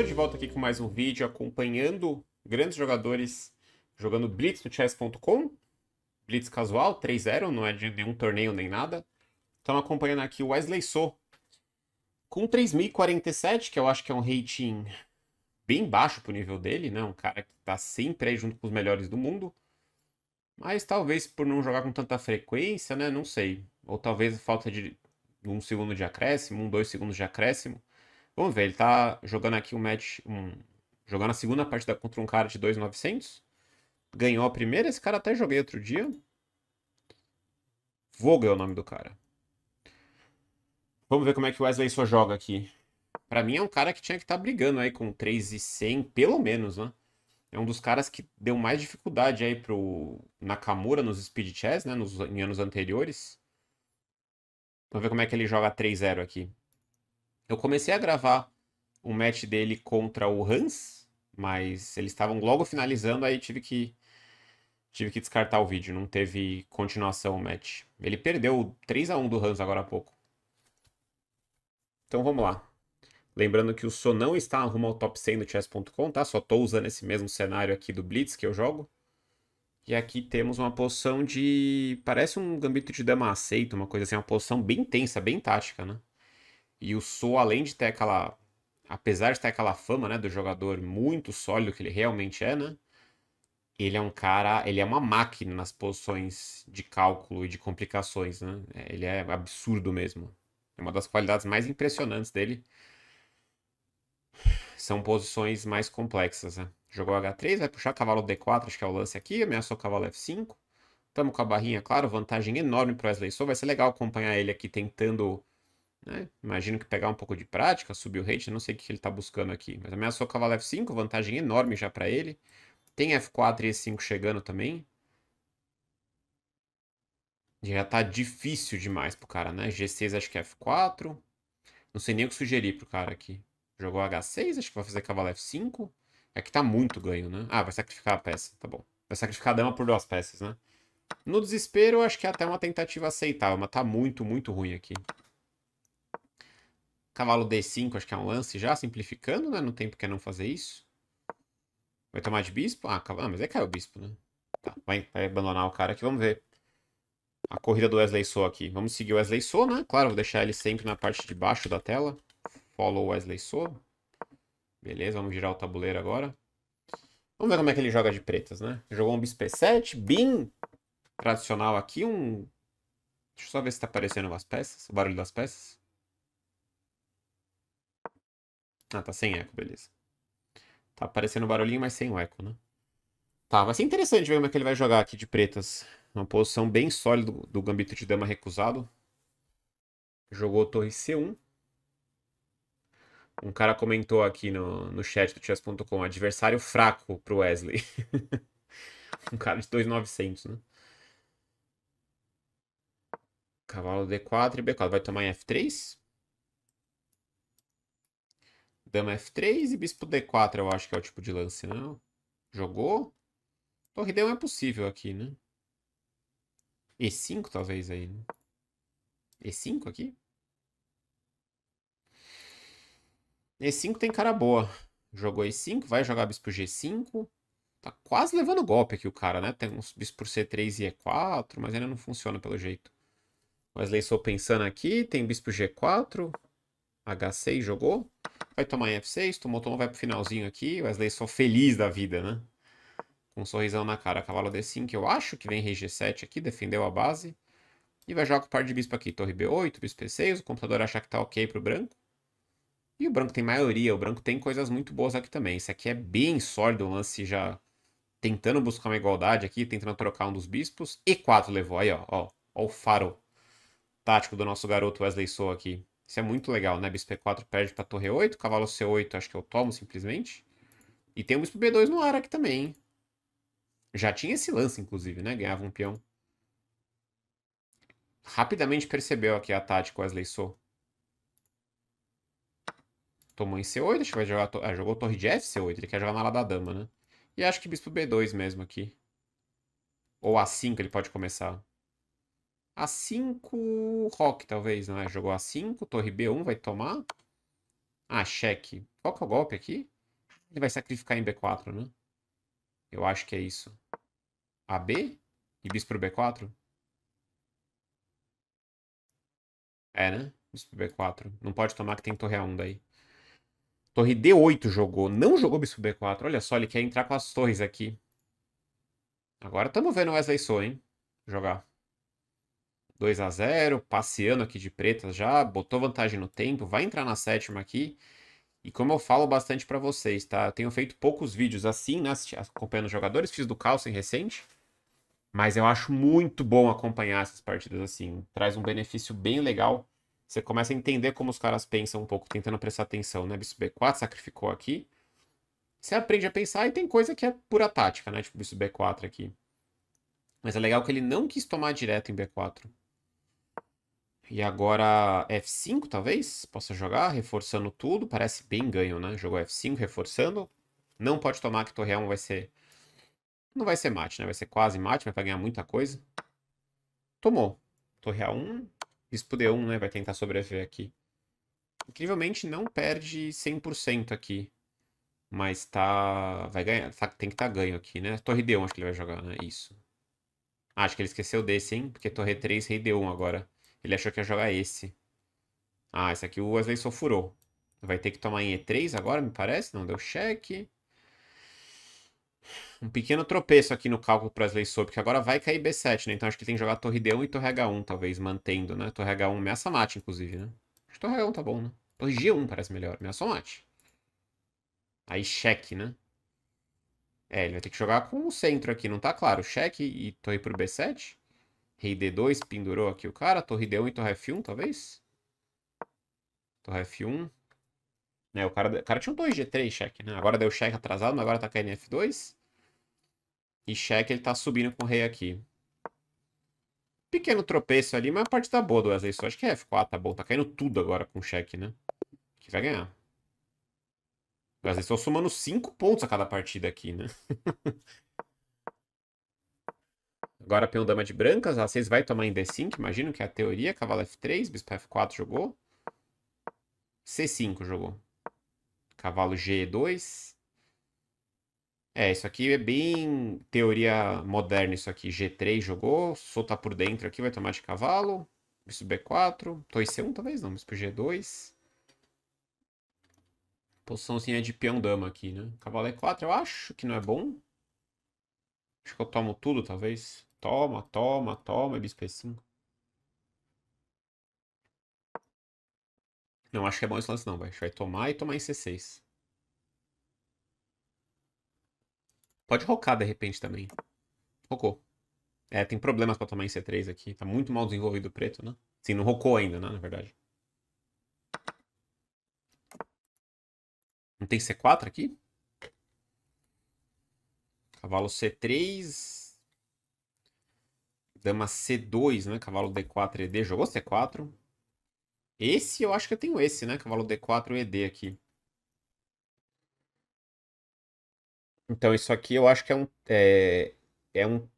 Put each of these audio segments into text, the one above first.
estou de volta aqui com mais um vídeo acompanhando grandes jogadores jogando Blitz no chess.com. Blitz casual, 3-0, não é de nenhum torneio nem nada. Estamos acompanhando aqui o Wesley So com 3047, que eu acho que é um rating bem baixo pro nível dele, né? Um cara que está sempre aí junto com os melhores do mundo. Mas talvez por não jogar com tanta frequência, né? Não sei. Ou talvez falta de um segundo de acréscimo, um, dois segundos de acréscimo Vamos ver, ele tá jogando aqui um match. Um, jogando a segunda partida contra um cara de 2,900. Ganhou a primeira, esse cara até joguei outro dia. Vogel é o nome do cara. Vamos ver como é que o Wesley só joga aqui. Para mim é um cara que tinha que estar tá brigando aí com 3 e 100, pelo menos, né? É um dos caras que deu mais dificuldade aí pro Nakamura nos speed chess, né, nos em anos anteriores. Vamos ver como é que ele joga 3-0 aqui. Eu comecei a gravar um match dele contra o Hans, mas eles estavam logo finalizando, aí tive que tive que descartar o vídeo, não teve continuação o match. Ele perdeu 3 a 1 do Hans agora há pouco. Então vamos lá. Lembrando que o Son não está rumo ao top 100 do chess.com, tá? Só estou usando esse mesmo cenário aqui do Blitz que eu jogo. E aqui temos uma posição de... Parece um gambito de dama aceito, uma coisa assim. Uma posição bem tensa, bem tática, né? E o Sou, além de ter aquela. Apesar de ter aquela fama, né, do jogador muito sólido que ele realmente é, né? Ele é um cara. Ele é uma máquina nas posições de cálculo e de complicações, né? É, ele é absurdo mesmo. É uma das qualidades mais impressionantes dele. São posições mais complexas, né? Jogou H3, vai puxar cavalo D4, acho que é o lance aqui. Ameaçou cavalo F5. Tamo com a barrinha, claro, vantagem enorme pro Wesley Sou. Vai ser legal acompanhar ele aqui tentando né? Imagino que pegar um pouco de prática, subir o rate, não sei o que ele está buscando aqui. Mas ameaçou o cavalo F5, vantagem enorme já para ele. Tem F4 e E5 chegando também. Já tá difícil demais pro cara, né? G6 acho que é F4. Não sei nem o que sugerir pro cara aqui. Jogou H6, acho que vai fazer cavalo F5. É aqui tá muito ganho, né? Ah, vai sacrificar a peça, tá bom. Vai sacrificar a dama por duas peças, né? No desespero, acho que é até uma tentativa aceitável, mas tá muito, muito ruim aqui. Cavalo D5, acho que é um lance já, simplificando, né? Não tem porque é não fazer isso. Vai tomar de bispo? Ah, cavalo... ah mas aí é caiu o bispo, né? Tá, vai, vai, abandonar o cara aqui, vamos ver. A corrida do Wesley So aqui. Vamos seguir o Wesley So, né? Claro, vou deixar ele sempre na parte de baixo da tela. Follow Wesley So. Beleza, vamos girar o tabuleiro agora. Vamos ver como é que ele joga de pretas, né? Jogou um bispo E7, bem tradicional aqui, um... Deixa eu só ver se tá aparecendo umas peças, o barulho das peças. Ah, tá sem eco, beleza. Tá aparecendo barulhinho, mas sem o eco, né? Tá, vai ser interessante ver como é que ele vai jogar aqui de pretas. Uma posição bem sólida do Gambito de Dama recusado. Jogou torre C1. Um cara comentou aqui no, no chat do chess.com, adversário fraco pro Wesley. um cara de 2,900, né? Cavalo D4 e B4. Vai tomar em F3? Dama F3 e bispo D4, eu acho que é o tipo de lance, não? Jogou? Torre D1 é possível aqui, né? E5 talvez aí, né? E5 aqui? E5 tem cara boa. Jogou E5, vai jogar bispo G5. Tá quase levando golpe aqui o cara, né? Tem uns bispo C3 e E4, mas ainda não funciona pelo jeito. Wesley sou pensando aqui, tem bispo G4. H6 jogou. Vai tomar em F6, tomou, tomou, vai pro finalzinho aqui. Wesley é só feliz da vida, né? Com um sorrisão na cara. Cavalo D5, eu acho que vem rei G7 aqui, defendeu a base. E vai jogar com o par de bispo aqui. Torre B8, bispo B6. O computador achar que tá ok pro branco. E o branco tem maioria. O branco tem coisas muito boas aqui também. Isso aqui é bem sólido. Um lance já tentando buscar uma igualdade aqui. Tentando trocar um dos bispos. E4 levou. Aí, ó. Ó, ó o faro tático do nosso garoto Wesley Sou aqui. Isso é muito legal, né? Bispo E4 perde pra torre 8, cavalo C8 acho que eu tomo simplesmente. E tem um bispo B2 no ar aqui também, hein? Já tinha esse lance, inclusive, né? Ganhava um peão. Rapidamente percebeu aqui a tática Wesley Sou. Tomou em C8, acho que vai jogar... To... Ah, jogou torre de F, C8. Ele quer jogar na ala da dama, né? E acho que bispo B2 mesmo aqui. Ou A5 ele pode começar. A5 Rock, talvez, não é? Jogou A5, torre B1, vai tomar. Ah, cheque. Qual que é o golpe aqui? Ele vai sacrificar em B4, né? Eu acho que é isso. AB e bis pro B4? É, né? Bis pro B4. Não pode tomar que tem torre A1 daí. Torre D8 jogou. Não jogou bis pro B4. Olha só, ele quer entrar com as torres aqui. Agora estamos vendo o Wesley Sou, hein? Jogar. 2 a 0 passeando aqui de preta já, botou vantagem no tempo, vai entrar na sétima aqui. E como eu falo bastante para vocês, tá? Eu tenho feito poucos vídeos assim, né? Acompanhando jogadores, fiz do Carlsen recente. Mas eu acho muito bom acompanhar essas partidas assim. Traz um benefício bem legal. Você começa a entender como os caras pensam um pouco, tentando prestar atenção, né? Bispo B4 sacrificou aqui. Você aprende a pensar e tem coisa que é pura tática, né? Tipo Bispo B4 aqui. Mas é legal que ele não quis tomar direto em B4. E agora F5, talvez? Possa jogar, reforçando tudo. Parece bem ganho, né? Jogou F5, reforçando. Não pode tomar que torre 1 vai ser... Não vai ser mate, né? Vai ser quase mate, vai ganhar muita coisa. Tomou. Torre A1, bispo D1, né? Vai tentar sobreviver aqui. Incrivelmente não perde 100% aqui. Mas tá... Vai ganhar. Tá... Tem que estar tá ganho aqui, né? Torre D1 acho que ele vai jogar, né? Isso. Ah, acho que ele esqueceu desse, hein? Porque torre 3, rei D1 agora. Ele achou que ia jogar esse. Ah, esse aqui o Wesley sulfurou. Vai ter que tomar em E3 agora, me parece. Não deu cheque. Um pequeno tropeço aqui no cálculo para Wesley Soap, que agora vai cair B7, né? Então acho que tem que jogar Torre D1 e Torre H1, talvez, mantendo, né? Torre H1 ameaça mate, inclusive, né? Acho que Torre H1 tá bom, né? Torre G1 parece melhor, ameaça mate. Aí cheque, né? É, ele vai ter que jogar com o centro aqui, não tá claro. Cheque e torre pro B7? Rei D2 pendurou aqui o cara. Torre D1 e Torre F1, talvez? Torre F1. Né, o, cara, o cara tinha um 2G3 cheque, né? Agora deu cheque atrasado, mas agora tá caindo em F2. E cheque ele tá subindo com o rei aqui. Pequeno tropeço ali, mas a parte tá boa do Wesley. Só acho que é F4, tá bom. Tá caindo tudo agora com cheque, né? Que vai ganhar. O Wesley estão somando 5 pontos a cada partida aqui, né? Agora peão dama de brancas, a6 ah, vai tomar em d5, imagino que é a teoria, cavalo f3, bispo f4 jogou. c5 jogou. Cavalo g2. É, isso aqui é bem teoria moderna isso aqui. g3 jogou, solta por dentro aqui, vai tomar de cavalo. Bispo b4, torre c1 talvez não, bispo g2. Posiçãozinha de peão dama aqui, né? Cavalo e4 eu acho que não é bom. Acho que eu tomo tudo, talvez. Toma, toma, toma, é bispo E5. Não acho que é bom esse lance não, vai. A gente vai tomar e tomar em C6. Pode rocar de repente também. Rocou. É, tem problemas pra tomar em C3 aqui. Tá muito mal desenvolvido o preto, né? Sim, não rocou ainda, né? Na verdade. Não tem C4 aqui? Cavalo C3. Dama C2, né? Cavalo D4 ED. Jogou C4? Esse, eu acho que eu tenho esse, né? Cavalo D4 ED aqui. Então, isso aqui eu acho que é um, é, é, um,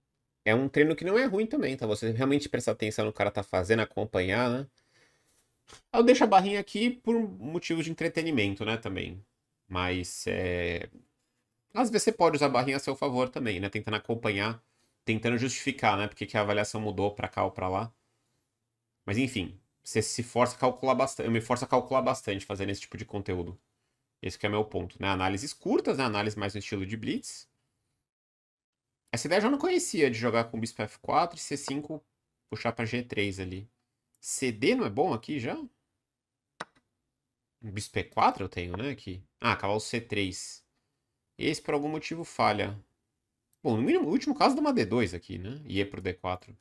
é um treino que não é ruim também, tá? Você realmente prestar atenção no que o cara tá fazendo, acompanhar, né? Eu deixo a barrinha aqui por motivo de entretenimento, né, também. Mas, é... Às vezes você pode usar a barrinha a seu favor também, né? Tentando acompanhar tentando justificar, né? Porque que a avaliação mudou para cá ou para lá. Mas enfim, você se força a calcular bastante. Eu me forço a calcular bastante fazendo esse tipo de conteúdo. Esse que é meu ponto, né? Análises curtas, né? Análise mais no estilo de Blitz. Essa ideia eu já não conhecia de jogar com Bispo F4 e C5 puxar pra G3 ali. CD não é bom aqui já? Bispo E4 eu tenho, né? Aqui. Ah, cavalo C3. Esse por algum motivo falha. Bom, no mínimo, último caso dá uma D2 aqui, né? E E é pro D4.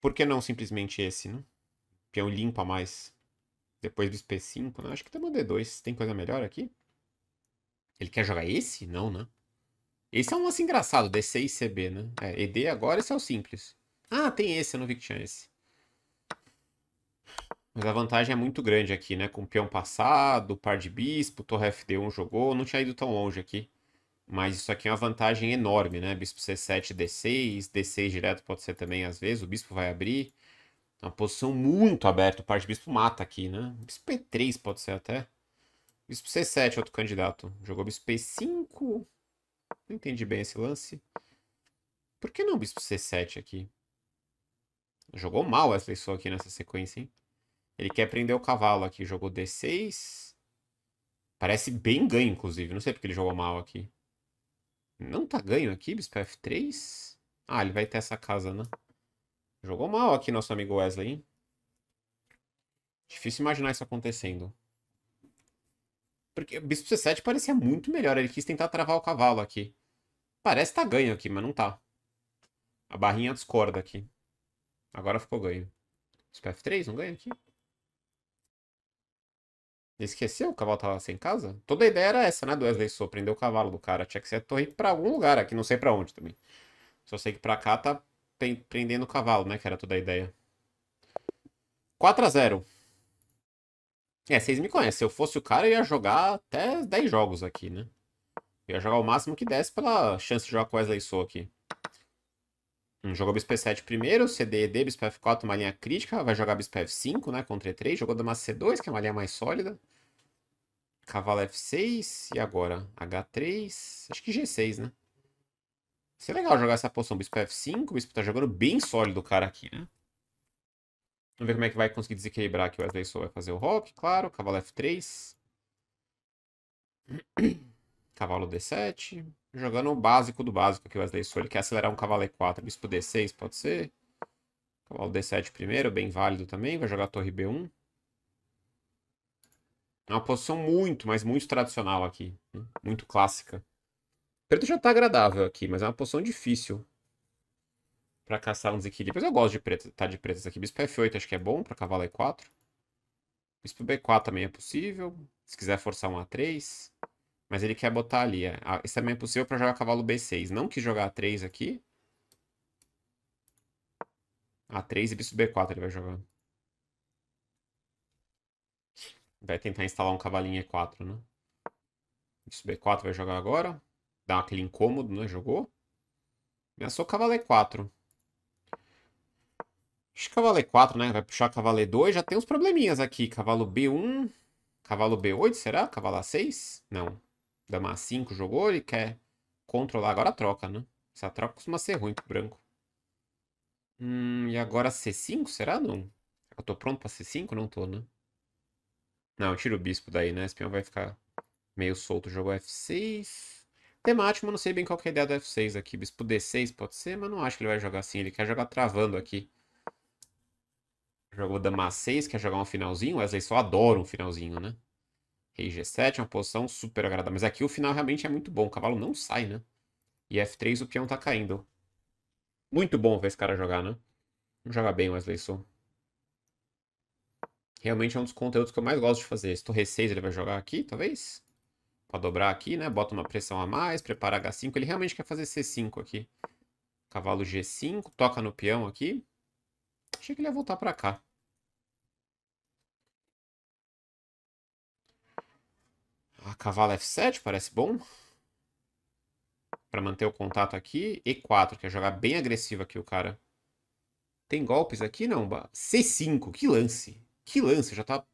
Por que não simplesmente esse, né? Peão é limpa mais. Depois do P5, né? Acho que tem uma D2. Tem coisa melhor aqui? Ele quer jogar esse? Não, né? Esse é um lance engraçado, D6 e CB, né? É, ED agora, esse é o simples. Ah, tem esse, eu não vi que tinha esse. Mas a vantagem é muito grande aqui, né? Com peão passado, par de bispo, torre FD1 jogou, não tinha ido tão longe aqui. Mas isso aqui é uma vantagem enorme, né? Bispo C7, D6, D6 direto pode ser também às vezes, o bispo vai abrir. É uma posição muito aberta, o par de bispo mata aqui, né? Bispo e 3 pode ser até. Bispo C7, outro candidato. Jogou bispo e 5 Não entendi bem esse lance. Por que não bispo C7 aqui? Jogou mal essa pessoa aqui nessa sequência, hein? Ele quer prender o cavalo aqui. Jogou D6. Parece bem ganho, inclusive. Não sei porque ele jogou mal aqui. Não tá ganho aqui, bispo F3? Ah, ele vai ter essa casa, né? Jogou mal aqui nosso amigo Wesley, hein? Difícil imaginar isso acontecendo. Porque o bispo C7 parecia muito melhor. Ele quis tentar travar o cavalo aqui. Parece tá ganho aqui, mas não tá. A barrinha discorda aqui. Agora ficou ganho. Bispo F3 não ganha aqui? Esqueceu? O cavalo tava sem casa? Toda a ideia era essa, né? Do Wesley Sou. Prender o cavalo do cara. Tinha que ser a torre pra algum lugar aqui. Não sei pra onde também. Só sei que pra cá tá prendendo o cavalo, né? Que era toda a ideia. 4x0. É, vocês me conhecem. Se eu fosse o cara, eu ia jogar até 10 jogos aqui, né? Eu ia jogar o máximo que desse pela chance de jogar com o Wesley Sou aqui jogou Bispo E7 primeiro, CDD, Bispo F4, uma linha crítica. Vai jogar Bispo F5, né? Contra E3. Jogou Dama C2, que é uma linha mais sólida. Cavalo F6. E agora? H3. Acho que G6, né? Seria legal jogar essa poção. Bispo F5. O Bispo tá jogando bem sólido o cara aqui, né? Vamos ver como é que vai conseguir desequilibrar aqui. O Wesley Soul vai fazer o rock, claro. Cavalo F3. Cavalo D7 jogando o básico do básico aqui, o Wesley Sou. Ele quer é acelerar um cavalo E4, bispo D6, pode ser? Cavalo D7 primeiro, bem válido também. Vai jogar a torre B1. É uma posição muito, mas muito tradicional aqui. Né? Muito clássica. Preto já tá agradável aqui, mas é uma posição difícil Pra caçar um desequilíbrio. Mas eu gosto de preto, tá de pretas aqui. Bispo F8 acho que é bom pra cavalo E4. Bispo B4 também é possível. Se quiser forçar um A3. Mas ele quer botar ali. Ah, isso também é possível para jogar cavalo B6. Não quis jogar A3 aqui. A3 e bispo B4 ele vai jogar. Vai tentar instalar um cavalinho E4, né? Bispo B4 vai jogar agora. Dá aquele incômodo, né? Jogou. Ameaçou cavalo E4. Acho que cavalo E4, né? Vai puxar cavalo E2. Já tem uns probleminhas aqui. Cavalo B1. Cavalo B8, será? Cavalo A6? Não. Dama 5 jogou, ele quer controlar agora a troca, né? Essa troca costuma ser ruim pro branco. Hum, e agora C5, será não? Eu tô pronto pra C5? Não tô, né? Não, tira tiro o bispo daí, né? O espião vai ficar meio solto. Jogou F6. Temático, mas não sei bem qual é a ideia do F6 aqui. Bispo D6 pode ser, mas não acho que ele vai jogar assim. Ele quer jogar travando aqui. Jogou dama 6, quer jogar um finalzinho. Wesley só adora um finalzinho, né? Rei G7 é uma posição super agradável. Mas aqui o final realmente é muito bom. O cavalo não sai, né? E F3 o peão tá caindo. Muito bom ver esse cara jogar, né? Não joga bem o Wesley Sou. Realmente é um dos conteúdos que eu mais gosto de fazer. Se torre 6 ele vai jogar aqui, talvez? Pra dobrar aqui, né? Bota uma pressão a mais, prepara H5. Ele realmente quer fazer C5 aqui. Cavalo G5, toca no peão aqui. Achei que ele ia voltar pra cá. A cavalo F7 parece bom. Para manter o contato aqui. E4, quer jogar bem agressivo aqui o cara. Tem golpes aqui? Não. C5, que lance. Que lance, já tá...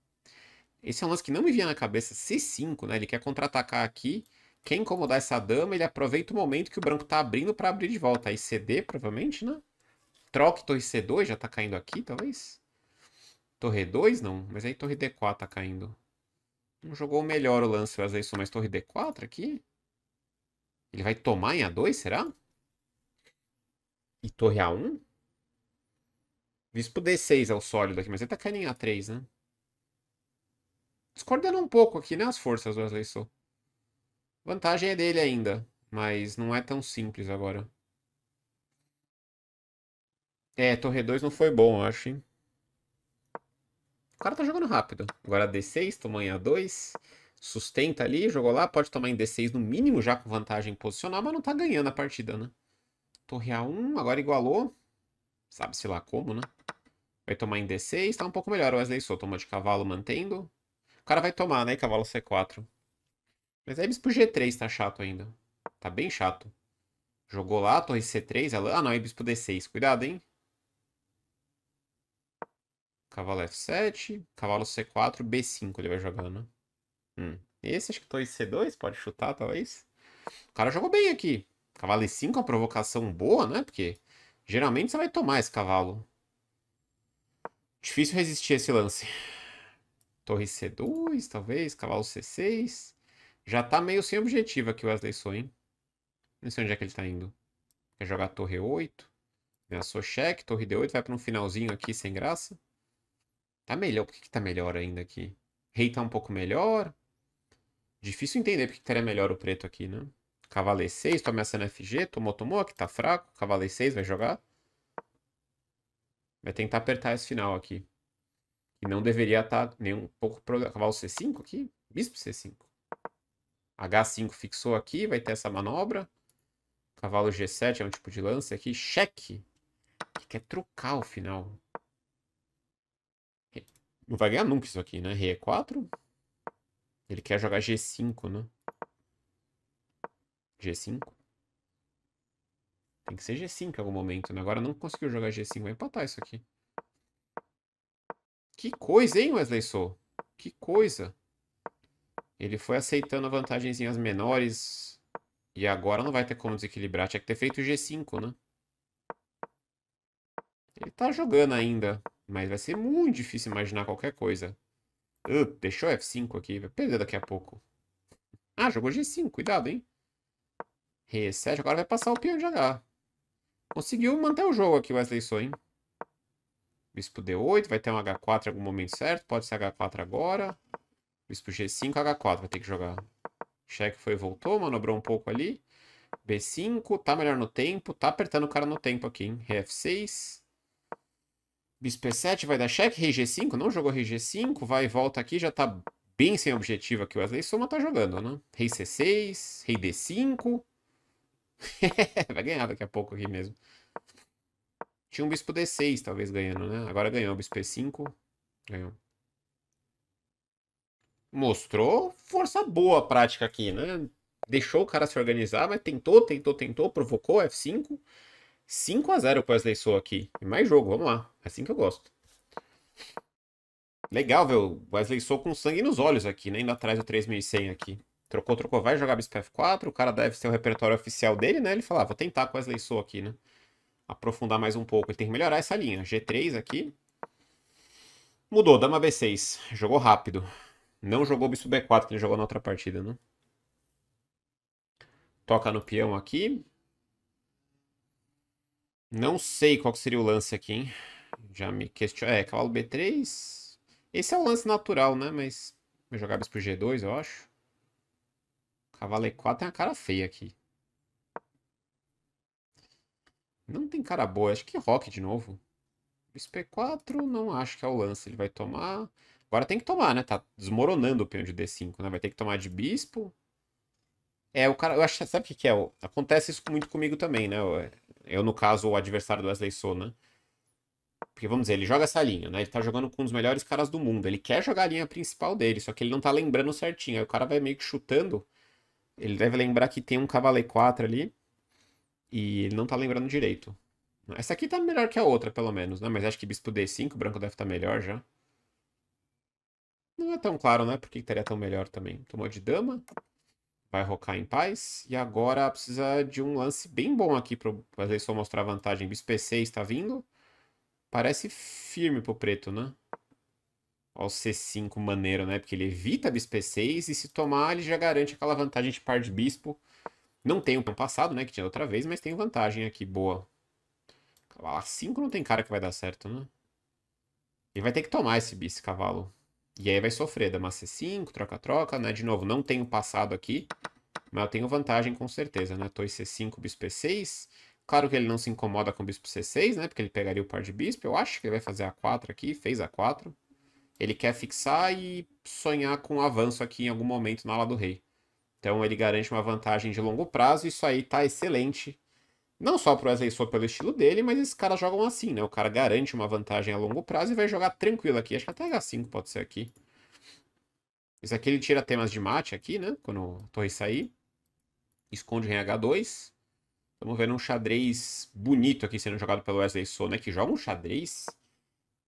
Esse é um lance que não me vinha na cabeça. C5, né? Ele quer contra-atacar aqui. Quer incomodar essa dama, ele aproveita o momento que o branco tá abrindo para abrir de volta. Aí CD, provavelmente, né? Troca torre C2, já tá caindo aqui, talvez. Torre 2, não. Mas aí torre D4 tá caindo. Jogou melhor o lance. O Wesley Sou mais torre D4 aqui. Ele vai tomar em A2, será? E torre A1? Bispo D6 é o sólido aqui, mas ele tá caindo em A3, né? Discordando um pouco aqui, né? As forças do Wesley Sou. Vantagem é dele ainda, mas não é tão simples agora. É, torre 2 não foi bom, eu acho, hein? O cara tá jogando rápido. Agora D6, tomou em A2. Sustenta ali, jogou lá. Pode tomar em D6 no mínimo já com vantagem posicional, mas não tá ganhando a partida, né? Torre A1, agora igualou. Sabe-se lá como, né? Vai tomar em D6, tá um pouco melhor. O Wesley Sou tomou de cavalo mantendo. O cara vai tomar, né? Cavalo C4. Mas aí é bispo G3 tá chato ainda. Tá bem chato. Jogou lá, torre C3. Ela... Ah, não, aí bispo D6. Cuidado, hein? Cavalo F7, cavalo C4, B5 ele vai jogar, né? Hum. Esse acho que tô em C2, pode chutar, talvez. O cara jogou bem aqui. Cavalo E5 é uma provocação boa, né? Porque geralmente você vai tomar esse cavalo. Difícil resistir esse lance. Torre C2, talvez. Cavalo C6. Já tá meio sem objetivo aqui o Wesley Sou, hein? Não sei onde é que ele tá indo. Quer jogar torre 8. Ameaçou cheque. Torre D8 vai pra um finalzinho aqui sem graça. Tá melhor. Por que, que tá melhor ainda aqui? Rei tá um pouco melhor. Difícil entender porque que teria melhor o preto aqui, né? Cavaleiro 6, tô ameaçando FG. Tomou, tomou. Aqui tá fraco. Cavaleiro 6 vai jogar. Vai tentar apertar esse final aqui. E não deveria estar tá nem um pouco... Pro... Cavalo C5 aqui? Bispo C5. H5 fixou aqui. Vai ter essa manobra. Cavalo G7 é um tipo de lance aqui. Cheque. Que quer trocar o final. Não vai ganhar nunca isso aqui, né? Rei E4. É Ele quer jogar G5, né? G5. Tem que ser G5 em algum momento, né? Agora não conseguiu jogar G5, vai empatar isso aqui. Que coisa, hein, Wesley Sou? Que coisa. Ele foi aceitando vantagenzinhas menores. E agora não vai ter como desequilibrar. Tinha que ter feito G5, né? Ele tá jogando ainda. Mas vai ser muito difícil imaginar qualquer coisa. Uh, deixou F5 aqui, vai perder daqui a pouco. Ah, jogou G5, cuidado, hein? R7, agora vai passar o peão de H. Conseguiu manter o jogo aqui, Wesley Sou, hein? Bispo D8, vai ter um H4 em algum momento certo. Pode ser H4 agora. Bispo G5, H4 vai ter que jogar. Cheque foi voltou, manobrou um pouco ali. B5, tá melhor no tempo. Tá apertando o cara no tempo aqui, hein? Rf6. Bispo E7 vai dar cheque, rei G5, não jogou rei G5, vai e volta aqui, já tá bem sem objetivo aqui o Wesley Soma tá jogando, né? Rei C6, rei D5. vai ganhar daqui a pouco aqui mesmo. Tinha um bispo D6, talvez ganhando, né? Agora ganhou bispo E5. Ganhou. Mostrou força boa a prática aqui, né? Deixou o cara se organizar, mas tentou, tentou, tentou, provocou F5. 5x0 pro Wesley Sou aqui. E mais jogo, vamos lá. É assim que eu gosto. Legal, viu? Wesley Sou com sangue nos olhos aqui, né? Ainda atrás do 3100 aqui. Trocou, trocou, vai jogar Bispo F4. O cara deve ser o repertório oficial dele, né? Ele fala, ah, vou tentar com Wesley Sou aqui, né? Aprofundar mais um pouco. Ele tem que melhorar essa linha. G3 aqui. Mudou, dama B6. Jogou rápido. Não jogou Bispo B4, que ele jogou na outra partida, né? Toca no peão aqui. Não sei qual seria o lance aqui, hein? Já me questiono. É, cavalo B3. Esse é o lance natural, né? Mas vou jogar bispo G2, eu acho. Cavalo E4 tem uma cara feia aqui. Não tem cara boa. Acho que Rock de novo. Bispo E4, não acho que é o lance. Ele vai tomar. Agora tem que tomar, né? Tá desmoronando o peão de D5, né? Vai ter que tomar de bispo. É, o cara. Eu acho. Sabe o que, é? Acontece isso muito comigo também, né? Eu, no caso, o adversário do Wesley Sou, né? Porque vamos dizer, ele joga essa linha, né? Ele tá jogando com um dos melhores caras do mundo. Ele quer jogar a linha principal dele, só que ele não tá lembrando certinho. Aí o cara vai meio que chutando. Ele deve lembrar que tem um cavaleiro 4 ali. E ele não tá lembrando direito. Essa aqui tá melhor que a outra, pelo menos, né? Mas acho que bispo D5, o branco deve estar tá melhor já. Não é tão claro, né? Por que estaria tão melhor também. Tomou de dama vai rocar em paz. E agora precisa de um lance bem bom aqui para fazer só mostrar vantagem. Bispo E6 está vindo. Parece firme para o preto, né? ao o C5 maneiro, né? Porque ele evita bispo E6 e se tomar ele já garante aquela vantagem de par de bispo. Não tem o pão passado, né? Que tinha outra vez, mas tem vantagem aqui, boa. Cavalo A5 não tem cara que vai dar certo, né? Ele vai ter que tomar esse bis, cavalo. E aí vai sofrer dama C5, troca-troca, né? De novo, não tenho passado aqui, mas eu tenho vantagem com certeza, né? Torre C5, bispo E6. Claro que ele não se incomoda com o bispo C6, né? Porque ele pegaria o par de bispo. Eu acho que ele vai fazer A4 aqui, fez A4. Ele quer fixar e sonhar com um avanço aqui em algum momento na ala do rei. Então ele garante uma vantagem de longo prazo, isso aí tá excelente não só pro Wesley Sopa pelo estilo dele, mas esses caras jogam assim, né? O cara garante uma vantagem a longo prazo e vai jogar tranquilo aqui. Acho que até H5 pode ser aqui. Esse aqui ele tira temas de mate aqui, né? Quando a torre sair. Esconde em H2. Estamos vendo um xadrez bonito aqui sendo jogado pelo Wesley né? Que joga um xadrez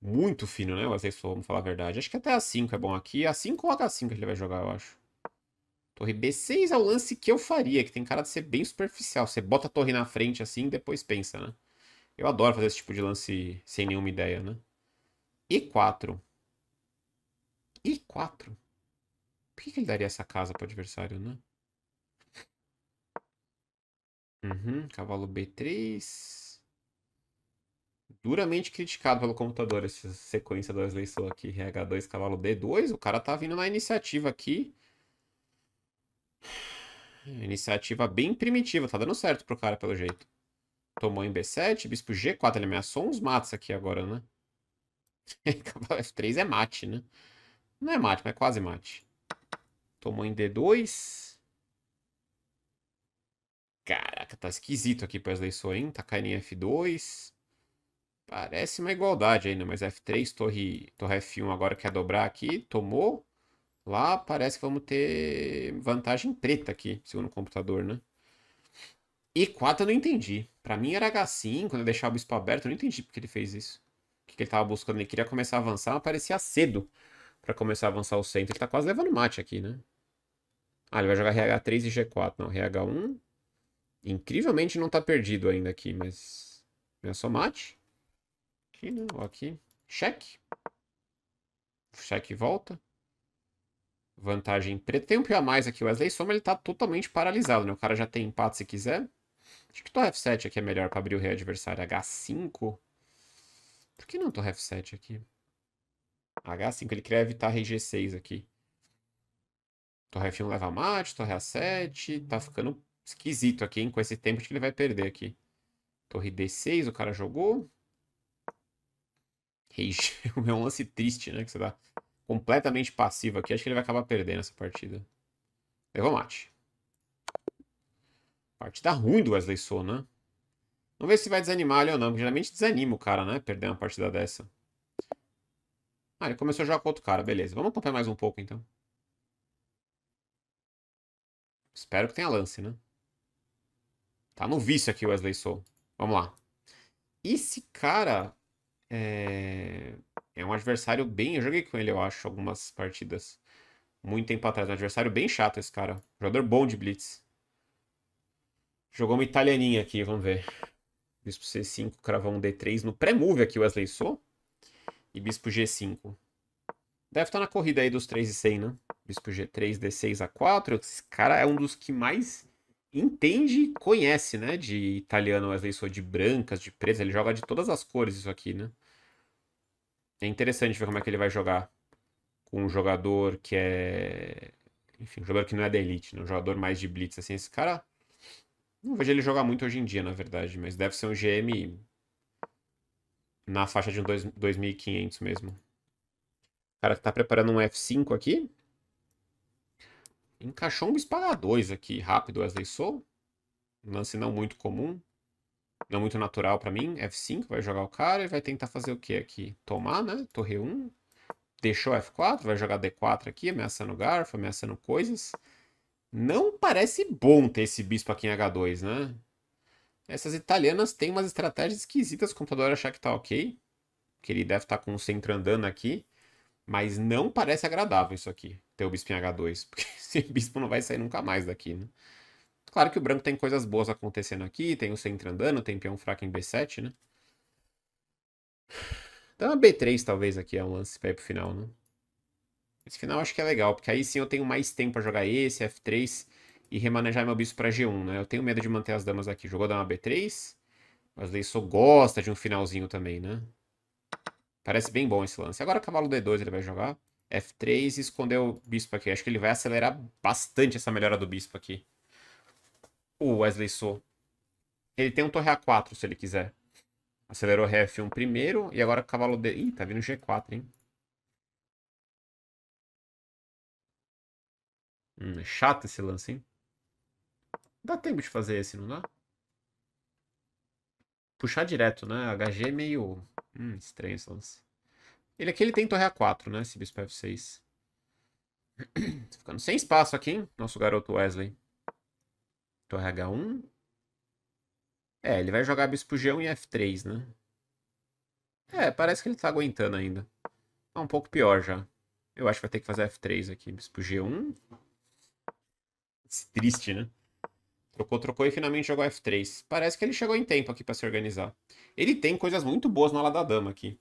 muito fino, né? O Wesley vamos falar a verdade. Acho que até A5 é bom aqui. A5 ou H5 ele vai jogar, eu acho. Torre B6 é o lance que eu faria, que tem cara de ser bem superficial. Você bota a torre na frente assim e depois pensa, né? Eu adoro fazer esse tipo de lance sem nenhuma ideia, né? E4. E4. Por que, que ele daria essa casa para o adversário, né? Uhum, cavalo B3. Duramente criticado pelo computador essa sequência do Wesley Sou aqui. RH2, cavalo D2. O cara tá vindo na iniciativa aqui. Hum, iniciativa bem primitiva. Tá dando certo pro cara, pelo jeito. Tomou em B7, bispo G4. Ele ameaçou uns matos aqui agora, né? Cavalo F3 é mate, né? Não é mate, mas é quase mate. Tomou em D2. Caraca, tá esquisito aqui pra Slay hein? Tá caindo em F2. Parece uma igualdade ainda, mas F3, torre, torre F1 agora quer dobrar aqui. Tomou. Lá parece que vamos ter vantagem preta aqui, segundo o computador, né? E4 eu não entendi. Pra mim era H5, quando eu né? deixava o bispo aberto, eu não entendi porque ele fez isso. O que, que ele tava buscando? Ele queria começar a avançar, mas parecia cedo pra começar a avançar o centro. Ele tá quase levando mate aqui, né? Ah, ele vai jogar RH3 e G4. Não, RH1. Incrivelmente não tá perdido ainda aqui, mas... É só mate. Aqui, né? Ou aqui. Cheque. Cheque volta. Vantagem preta. Tem um pior a mais aqui. O Wesley Soma ele tá totalmente paralisado, né? O cara já tem empate se quiser. Acho que torre F7 aqui é melhor para abrir o rei adversário. H5. Por que não torre F7 aqui? H5. Ele quer evitar rei G6 aqui. Torre F1 leva mate. Torre A7. Tá ficando esquisito aqui, hein? Com esse tempo, acho que ele vai perder aqui. Torre D6. O cara jogou. Rei G. O meu lance triste, né? Que você dá completamente passivo aqui, acho que ele vai acabar perdendo essa partida. Levou mate. Partida tá ruim do Wesley Sou, né? Vamos ver se vai desanimar ele ou não. geralmente desanima o cara, né? Perder uma partida dessa. Ah, ele começou a jogar com outro cara. Beleza. Vamos acompanhar mais um pouco, então. Espero que tenha lance, né? Tá no vício aqui o Wesley Sou. Vamos lá. Esse cara... É... É um adversário bem. Eu joguei com ele, eu acho, algumas partidas. Muito tempo atrás. Um adversário bem chato esse cara. Jogador bom de Blitz. Jogou uma italianinha aqui, vamos ver. Bispo C5, cravão D3 no pré-move aqui, Wesley Sou. E bispo G5. Deve estar na corrida aí dos 3 e 100, né? Bispo G3, D6 a 4. Esse cara é um dos que mais entende e conhece, né? De italiano, Wesley Sou, de brancas, de pretas. Ele joga de todas as cores isso aqui, né? É interessante ver como é que ele vai jogar com um jogador que é. Enfim, um jogador que não é da elite, né? um jogador mais de blitz. Assim, esse cara. Não vejo ele jogar muito hoje em dia, na verdade, mas deve ser um GM na faixa de um 2.500 mesmo. O cara que tá preparando um F5 aqui. Encaixou um espalhador 2 aqui, rápido, Wesley Sou. lance não muito comum. Não é muito natural para mim. F5, vai jogar o cara e vai tentar fazer o que aqui? Tomar, né? Torre 1. Deixou F4, vai jogar D4 aqui, ameaçando garfo, ameaçando coisas. Não parece bom ter esse bispo aqui em H2, né? Essas italianas têm umas estratégias esquisitas, o computador achar que tá ok. Que ele deve estar tá com o centro andando aqui. Mas não parece agradável isso aqui, ter o bispo em H2. Porque esse bispo não vai sair nunca mais daqui, né? Claro que o branco tem coisas boas acontecendo aqui, tem o centro andando, tem peão fraco em B7, né? Então a B3 talvez aqui é um lance para ir pro final, né? Esse final acho que é legal, porque aí sim eu tenho mais tempo para jogar esse, F3 e remanejar meu bispo para G1, né? Eu tenho medo de manter as damas aqui. Jogou dama B3, mas o Leisson gosta de um finalzinho também, né? Parece bem bom esse lance. Agora cavalo D2 ele vai jogar. F3 e esconder o bispo aqui. Acho que ele vai acelerar bastante essa melhora do bispo aqui o Wesley Sou. Ele tem um torre A4 se ele quiser. Acelerou ré F1 primeiro e agora cavalo dele. Ih, tá vindo G4, hein? Hum, é chato esse lance, hein? Dá tempo de fazer esse, não dá? Puxar direto, né? HG é meio. Hum, estranho esse lance. Ele aqui ele tem torre A4, né? Esse bispo F6. Ficando sem espaço aqui, hein? Nosso garoto Wesley. Torre H1. É, ele vai jogar bispo G1 e F3, né? É, parece que ele tá aguentando ainda. Tá um pouco pior já. Eu acho que vai ter que fazer F3 aqui. Bispo G1. Triste, né? Trocou, trocou e finalmente jogou F3. Parece que ele chegou em tempo aqui para se organizar. Ele tem coisas muito boas na ala da dama aqui.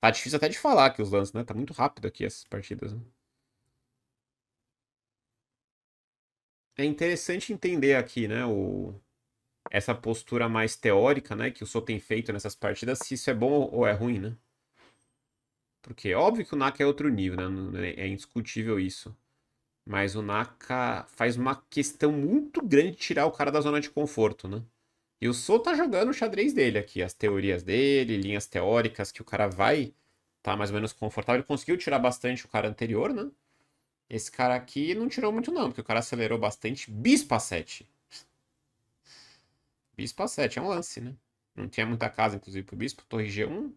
Tá difícil até de falar aqui os lances, né? Tá muito rápido aqui essas partidas. Né? é interessante entender aqui, né, o, essa postura mais teórica, né, que o Sou tem feito nessas partidas, se isso é bom ou é ruim, né? Porque é óbvio que o Naka é outro nível, né, né? É indiscutível isso. Mas o Naka faz uma questão muito grande de tirar o cara da zona de conforto, né? E o Sou tá jogando o xadrez dele aqui, as teorias dele, linhas teóricas que o cara vai tá mais ou menos confortável. Ele conseguiu tirar bastante o cara anterior, né? Esse cara aqui não tirou muito não, porque o cara acelerou bastante. Bispa 7. Bispa 7 é um lance, né? Não tinha muita casa, inclusive, pro bispo. Torre G1.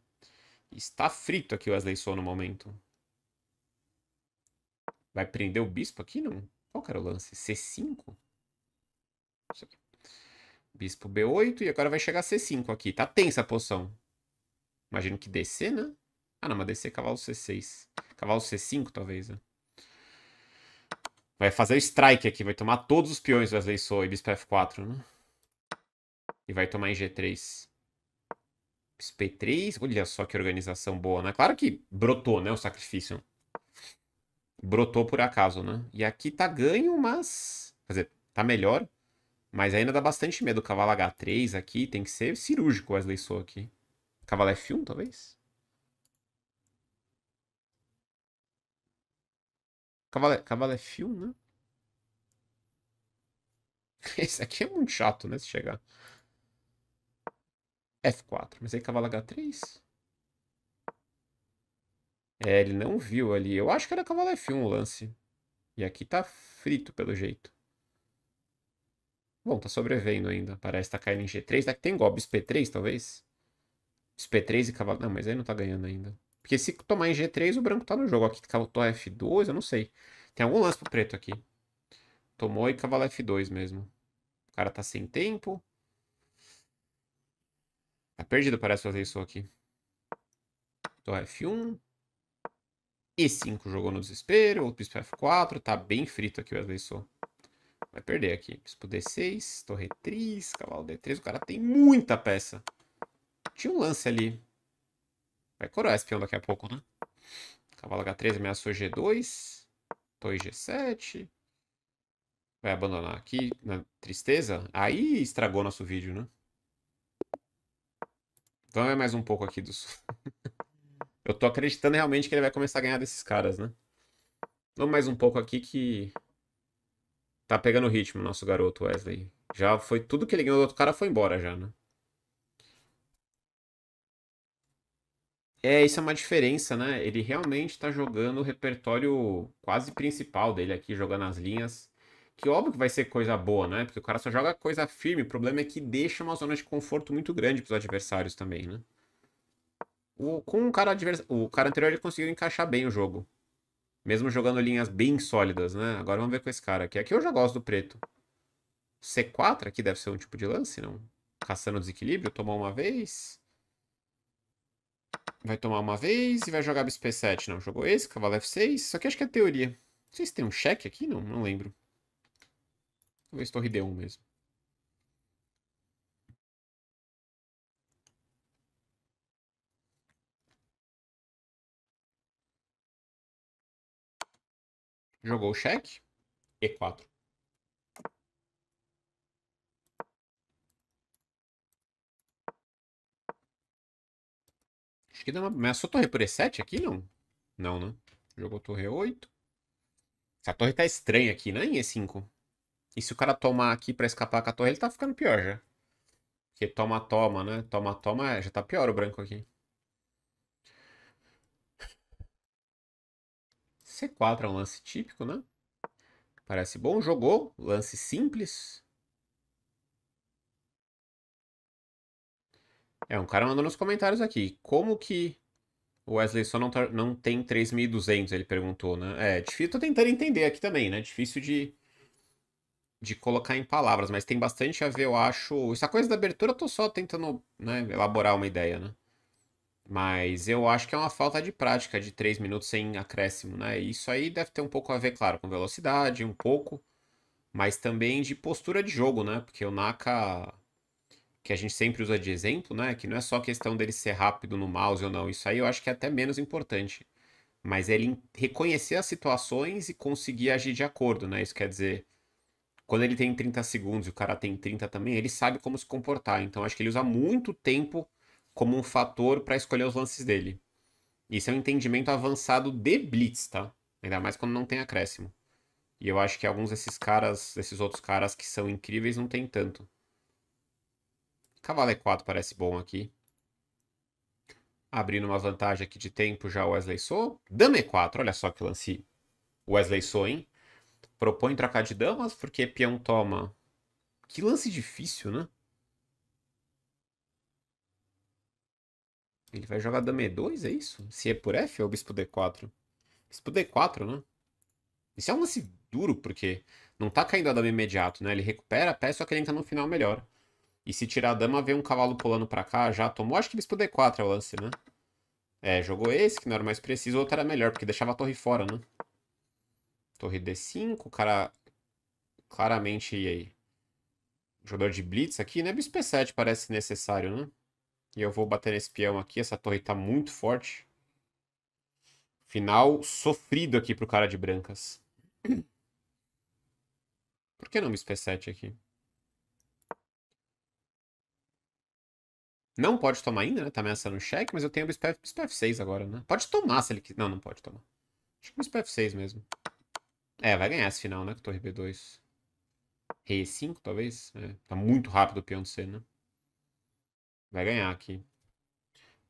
Está frito aqui o Wesley Sou no momento. Vai prender o bispo aqui, não? Qual que era o lance? C5? Bispo B8 e agora vai chegar C5 aqui. Tá tensa a poção. Imagino que DC, né? Ah, não, mas DC é cavalo C6. Cavalo C5, talvez, né? Vai fazer strike aqui, vai tomar todos os peões do Wesley Soul e bispo F4, né? E vai tomar em G3. Bispo E3, olha só que organização boa, né? Claro que brotou, né, o sacrifício. Brotou por acaso, né? E aqui tá ganho, mas... Quer dizer, tá melhor. Mas ainda dá bastante medo. O cavalo H3 aqui tem que ser cirúrgico o Wesley Soul aqui. Cavalo F1, talvez? Cavalo é, cavalo é fio, né? Esse aqui é muito chato, né? Se chegar. F4. Mas aí cavalo H3? É, ele não viu ali. Eu acho que era cavalo F1 o lance. E aqui tá frito, pelo jeito. Bom, tá sobrevivendo ainda. Parece que tá caindo em G3. Tá, tem Gobs P3, talvez? Os P3 e cavalo... Não, mas aí não tá ganhando ainda. Porque se tomar em G3, o branco tá no jogo. Aqui cavalo F2, eu não sei. Tem algum lance pro preto aqui. Tomou e cavalo F2 mesmo. O cara tá sem tempo. Tá perdido, parece, fazer isso aqui. Então F1. E5 jogou no desespero. O bispo F4. Tá bem frito aqui o Wesley Vai perder aqui. Bispo D6. Torre 3. Cavalo D3. O cara tem muita peça. Tinha um lance ali. Vai coroar esse peão daqui a pouco, né? Cavalo H3 ameaçou G2. 2G7. Vai abandonar aqui na tristeza. Aí estragou nosso vídeo, né? Vamos mais um pouco aqui dos... Eu tô acreditando realmente que ele vai começar a ganhar desses caras, né? Vamos mais um pouco aqui que... Tá pegando o ritmo nosso garoto Wesley. Já foi tudo que ele ganhou do outro cara foi embora já, né? É, isso é uma diferença, né? Ele realmente está jogando o repertório quase principal dele aqui, jogando as linhas. Que óbvio que vai ser coisa boa, né? Porque o cara só joga coisa firme. O problema é que deixa uma zona de conforto muito grande para os adversários também, né? O, com o cara, advers... o cara anterior ele conseguiu encaixar bem o jogo. Mesmo jogando linhas bem sólidas, né? Agora vamos ver com esse cara aqui. Aqui eu já gosto do preto. C4 aqui deve ser um tipo de lance, não? Caçando desequilíbrio, tomar uma vez vai tomar uma vez e vai jogar bispo e7. Não, jogou esse, cavalo f6. Só que acho que é teoria. Não sei se tem um cheque aqui, não, não lembro. Talvez torre d1 mesmo. Jogou o cheque. E4. Acho que dá uma... a só torre é por E7 aqui, não? Não, né? Jogou torre 8 é Essa torre tá estranha aqui, né? Em E5. É e se o cara tomar aqui pra escapar com a torre, ele tá ficando pior já. Porque toma, toma, né? Toma, toma, já tá pior o branco aqui. C4 é um lance típico, né? Parece bom. Jogou. Lance simples. É, um cara mandou nos comentários aqui. Como que o Wesley só não, tá, não tem 3.200? Ele perguntou, né? É, difícil. Tô tentando entender aqui também, né? Difícil de, de colocar em palavras, mas tem bastante a ver, eu acho. Essa coisa da abertura eu tô só tentando né, elaborar uma ideia, né? Mas eu acho que é uma falta de prática de 3 minutos sem acréscimo, né? Isso aí deve ter um pouco a ver, claro, com velocidade, um pouco, mas também de postura de jogo, né? Porque o Naka que a gente sempre usa de exemplo, né? Que não é só questão dele ser rápido no mouse ou não. Isso aí eu acho que é até menos importante. Mas ele reconhecer as situações e conseguir agir de acordo, né? Isso quer dizer, quando ele tem 30 segundos e o cara tem 30 também, ele sabe como se comportar. Então acho que ele usa muito tempo como um fator para escolher os lances dele. Isso é um entendimento avançado de blitz, tá? Ainda mais quando não tem acréscimo. E eu acho que alguns desses caras, desses outros caras que são incríveis, não tem tanto. Cavalo E4 parece bom aqui. Abrindo uma vantagem aqui de tempo já o Wesley Sou. Dama E4, olha só que lance Wesley Sou, hein? Propõe trocar de damas porque peão toma. Que lance difícil, né? Ele vai jogar dama E2, é isso? Se é por F ou bispo D4? Bispo D4, né? Isso é um lance duro, porque não tá caindo a dama imediato, né? Ele recupera a peça, só que ele entra no final melhor. E se tirar a dama, vem um cavalo pulando pra cá, já tomou. Acho que bispo D4 é o lance, né? É, jogou esse, que não era mais preciso, o outro era melhor, porque deixava a torre fora, né? Torre D5, o cara claramente aí. Jogador de blitz aqui, né? Bispo E7 parece necessário, né? E eu vou bater nesse peão aqui, essa torre tá muito forte. Final sofrido aqui pro cara de brancas. Por que não bispo E7 aqui? Não pode tomar ainda, né? Tá ameaçando o cheque, mas eu tenho o bispo F6 agora, né? Pode tomar se ele quiser. Não, não pode tomar. Acho que o é F6 mesmo. É, vai ganhar esse final, né? Com torre B2. Rei E5, talvez? É, tá muito rápido o peão C, né? Vai ganhar aqui.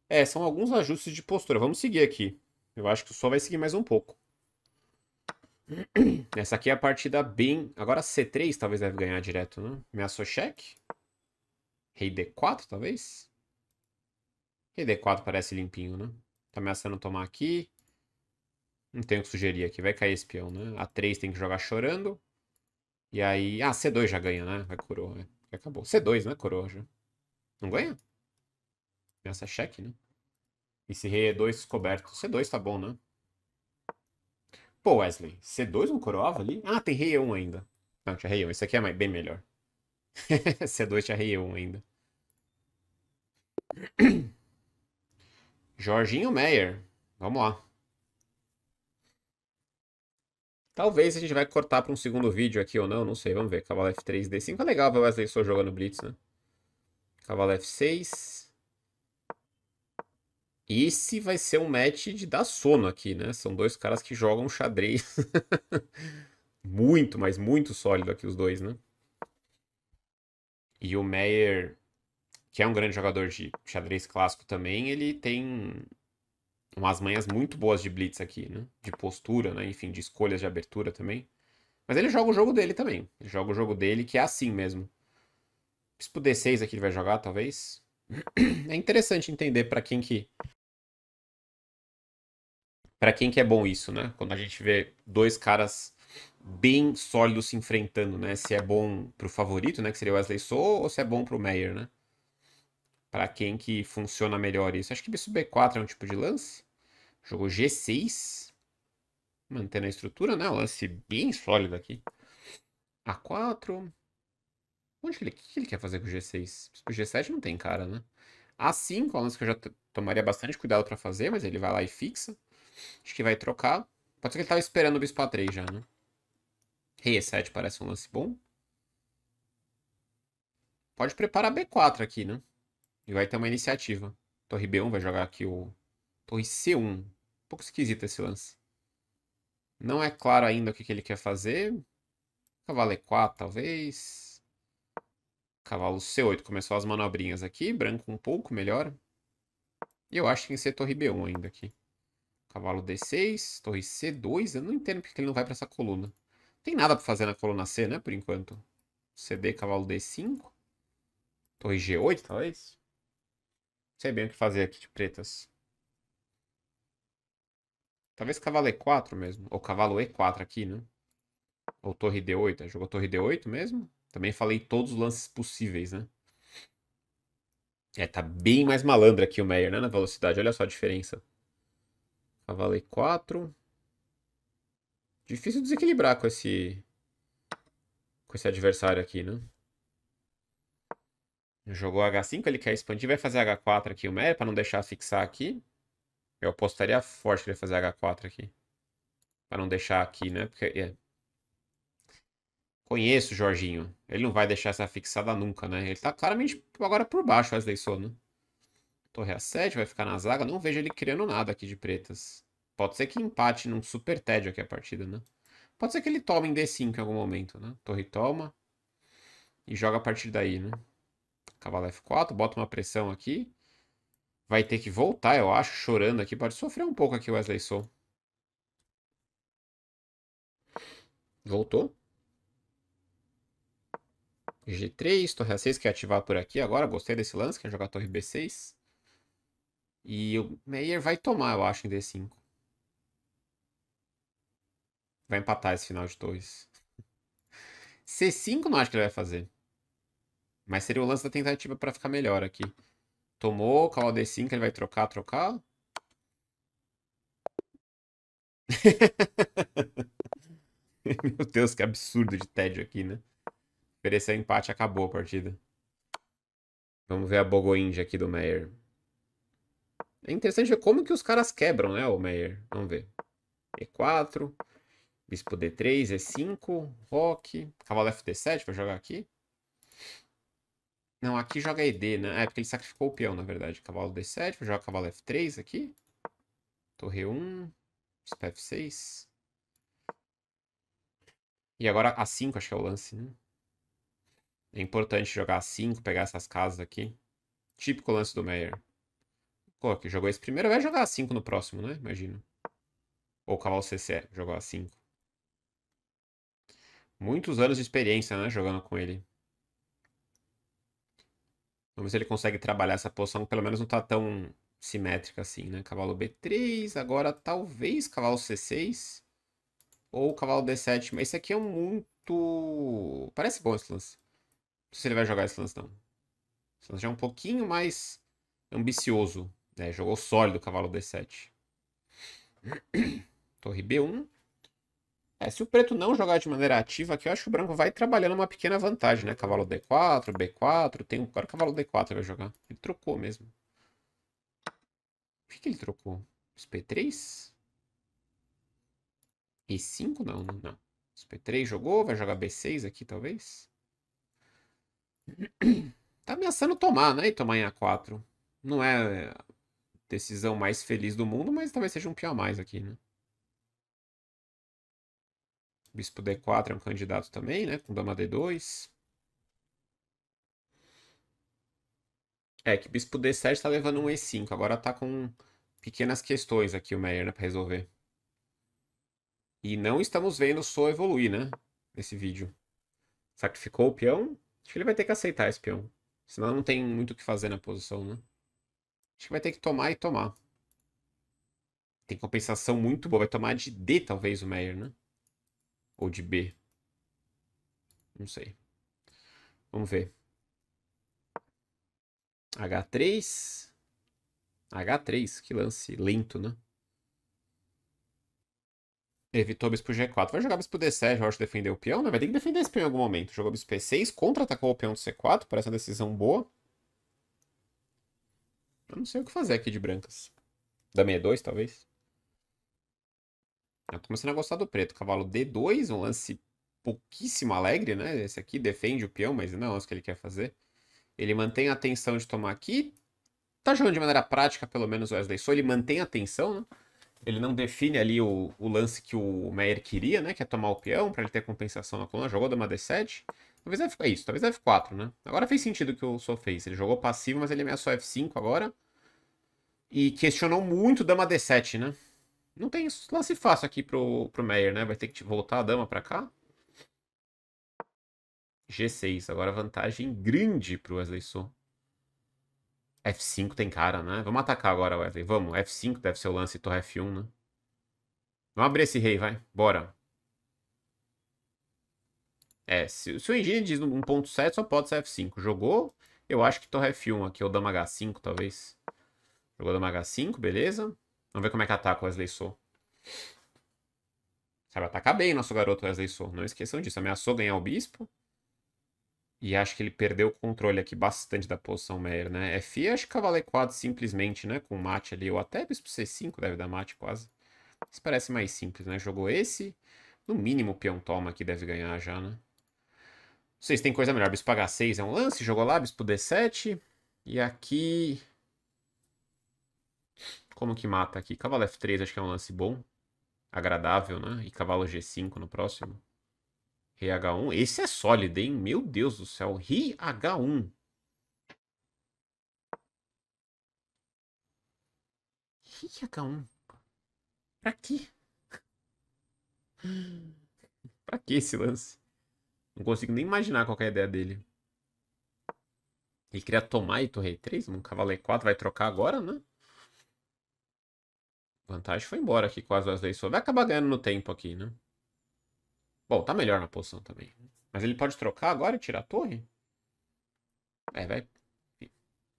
É, são alguns ajustes de postura. Vamos seguir aqui. Eu acho que só vai seguir mais um pouco. Essa aqui é a partida bem... Agora C3 talvez deve ganhar direto, né? Ameaçou cheque. Rei D4, talvez? E D4 parece limpinho, né? Tá ameaçando tomar aqui. Não tenho o que sugerir aqui. Vai cair esse peão, né? A3 tem que jogar chorando. E aí... Ah, C2 já ganha, né? Vai coroa. Né? Acabou. C2, né? Coroa já. Não ganha? Ameaça cheque, né? Esse rei E2 descoberto. C2 tá bom, né? Pô, Wesley, C2 não coroava ali? Ah, tem rei E1 ainda. Não, tinha rei E1. Esse aqui é bem melhor. C2 tinha rei E1 ainda. Jorginho Meyer. Vamos lá. Talvez a gente vai cortar para um segundo vídeo aqui ou não, não sei, vamos ver. Cavalo F3, D5. É legal ver o Wesley Sou jogando Blitz, né? Cavalo F6. Esse vai ser um match de dar sono aqui, né? São dois caras que jogam xadrez. muito, mas muito sólido aqui os dois, né? E o Meyer que é um grande jogador de xadrez clássico também, ele tem umas manhas muito boas de blitz aqui, né? De postura, né? Enfim, de escolhas de abertura também. Mas ele joga o jogo dele também. Ele joga o jogo dele, que é assim mesmo. Bispo D6 aqui ele vai jogar, talvez. É interessante entender para quem que... para quem que é bom isso, né? Quando a gente vê dois caras bem sólidos se enfrentando, né? Se é bom pro favorito, né? Que seria o Wesley Sou, ou se é bom pro Meyer, né? para quem que funciona melhor isso. Acho que bispo B4 é um tipo de lance. jogo G6, mantendo a estrutura, né? lance bem sólido aqui. A4. Onde que ele, que ele quer fazer com o G6? Bispo G7 não tem cara, né? A5 é um lance que eu já tomaria bastante cuidado para fazer, mas ele vai lá e fixa. Acho que vai trocar. Pode ser que ele tava esperando o bispo A3 já, né? Rei é E7 parece um lance bom. Pode preparar B4 aqui, né? E vai ter uma iniciativa. Torre B1 vai jogar aqui o Torre C1. Um pouco esquisito esse lance. Não é claro ainda o que, que ele quer fazer. Cavalo E4, talvez. Cavalo C8. Começou as manobrinhas aqui. Branco um pouco melhor. E eu acho que tem que ser torre B1 ainda aqui. Cavalo D6, torre C2. Eu não entendo porque ele não vai para essa coluna. Não tem nada para fazer na coluna C, né? Por enquanto. CD, cavalo D5. Torre G8, talvez sei bem o que fazer aqui de pretas. Talvez cavalo E4 mesmo. Ou cavalo E4 aqui, né? Ou torre D8. É, jogou torre D8 mesmo? Também falei todos os lances possíveis, né? É, tá bem mais malandro aqui o Meyer, né? Na velocidade. Olha só a diferença. Cavalo E4. Difícil desequilibrar com esse... Com esse adversário aqui, né? Jogou H5, ele quer expandir, vai fazer H4 aqui o Mery para não deixar fixar aqui. Eu apostaria forte ele fazer H4 aqui. para não deixar aqui, né? Porque... É. Conheço o Jorginho. Ele não vai deixar essa fixada nunca, né? Ele tá claramente agora por baixo, Wesley Sou, né? Torre A7, vai ficar na zaga. Não vejo ele criando nada aqui de pretas. Pode ser que empate num super tédio aqui a partida, né? Pode ser que ele tome em D5 em algum momento, né? Torre toma. E joga a partir daí, né? Cavalo F4, bota uma pressão aqui. Vai ter que voltar, eu acho, chorando aqui. Pode sofrer um pouco aqui o Wesley Sou. Voltou. G3, torre A6, quer ativar por aqui agora. Gostei desse lance, quer jogar torre B6. E o Meyer vai tomar, eu acho, em D5. Vai empatar esse final de torres. C5 não acho que ele vai fazer. Mas seria o lance da tentativa para ficar melhor aqui. Tomou, cavalo D5, ele vai trocar, trocar. Meu Deus, que absurdo de tédio aqui, né? Oferecer empate, acabou a partida. Vamos ver a Bogoinja aqui do Meyer. É interessante ver como que os caras quebram, né, o Meyer? Vamos ver. E4, Bispo D3, E5, Rock, Cavalo FD7, pra jogar aqui. Não, aqui joga ED, né? É, porque ele sacrificou o peão, na verdade. Cavalo D7, joga cavalo F3 aqui. Torre 1, F6. E agora A5, acho que é o lance, né? É importante jogar A5, pegar essas casas aqui. Típico lance do Meyer. Pô, que jogou esse primeiro, vai jogar A5 no próximo, né? Imagino. Ou cavalo CC, jogou A5. Muitos anos de experiência, né? Jogando com ele. Vamos ver se ele consegue trabalhar essa posição, que pelo menos não tá tão simétrica assim, né? Cavalo B3, agora talvez cavalo C6 ou cavalo D7, mas esse aqui é um muito... Parece bom esse lance. Não sei se ele vai jogar esse lance, não. Esse lance já é um pouquinho mais ambicioso, né? Jogou sólido o cavalo D7. Torre B1. É, se o preto não jogar de maneira ativa aqui, eu acho que o branco vai trabalhando uma pequena vantagem, né? Cavalo D4, B4, tem um... Agora cavalo D4 vai jogar. Ele trocou mesmo. O que, que ele trocou? sp 3 E5? Não, não, não. 3 jogou, vai jogar B6 aqui, talvez? Tá ameaçando tomar, né? E tomar em A4. Não é a decisão mais feliz do mundo, mas talvez seja um pior mais aqui, né? Bispo D4 é um candidato também, né? Com dama D2. É, que bispo D7 tá levando um E5. Agora tá com pequenas questões aqui o Meyer, né? Pra resolver. E não estamos vendo o Sol evoluir, né? Nesse vídeo. Sacrificou o peão? Acho que ele vai ter que aceitar esse peão. Senão não tem muito o que fazer na posição, né? Acho que vai ter que tomar e tomar. Tem compensação muito boa. Vai tomar de D, talvez, o Meyer, né? Ou de B. Não sei. Vamos ver. H3. H3, que lance lento, né? Evitou bispo G4. Vai jogar bispo D7, eu defendeu o peão, né? Vai ter que defender esse peão em algum momento. Jogou bispo P6, contra-atacou o peão do C4. Parece uma decisão boa. Eu não sei o que fazer aqui de brancas. Da 62, talvez. Eu tô começando a gostar do preto. Cavalo D2, um lance pouquíssimo alegre, né? Esse aqui defende o peão, mas não é isso que ele quer fazer. Ele mantém a tensão de tomar aqui. Tá jogando de maneira prática, pelo menos, o Wesley Só Ele mantém a tensão, né? Ele não define ali o, o lance que o Meyer queria, né? Que é tomar o peão para ele ter compensação na coluna. Jogou dama D7. Talvez F4, é isso, talvez F4, né? Agora fez sentido o que o Sou fez. Ele jogou passivo, mas ele ameaçou F5 agora. E questionou muito dama D7, né? Não tem lance fácil aqui pro, pro Meyer, né? Vai ter que voltar a dama pra cá. G6. Agora vantagem grande pro Wesley Sou. F5 tem cara, né? Vamos atacar agora, Wesley. Vamos. F5 deve ser o lance torre F1, né? Vamos abrir esse rei, vai. Bora. É, se, se o engine diz 1.7, só pode ser F5. Jogou, eu acho que torre F1 aqui, ou dama H5, talvez. Jogou dama H5, beleza. Vamos ver como é que ataca o Wesley Sou. Sabe atacar bem nosso garoto Wesley Sou. Não esqueçam disso. Ameaçou ganhar o bispo. E acho que ele perdeu o controle aqui bastante da posição Meyer, né? É F acho que cavalo 4 simplesmente, né? Com mate ali. Ou até bispo C5 deve dar mate quase. Isso parece mais simples, né? Jogou esse. No mínimo o peão toma aqui deve ganhar já, né? Não sei se tem coisa melhor. Bispo H6 é um lance. Jogou lá, bispo D7. E aqui como que mata aqui? Cavalo F3 acho que é um lance bom. Agradável, né? E cavalo G5 no próximo. Rei H1. Esse é sólido, hein? Meu Deus do céu. Rei H1. Rei H1. Pra quê? pra que esse lance? Não consigo nem imaginar qual é a ideia dele. Ele queria tomar e torre 3, um cavalo E4 vai trocar agora, né? Vantagem foi embora aqui com as Wesley Vai acabar ganhando no tempo aqui, né? Bom, tá melhor na posição também. Mas ele pode trocar agora e tirar a torre? É, vai...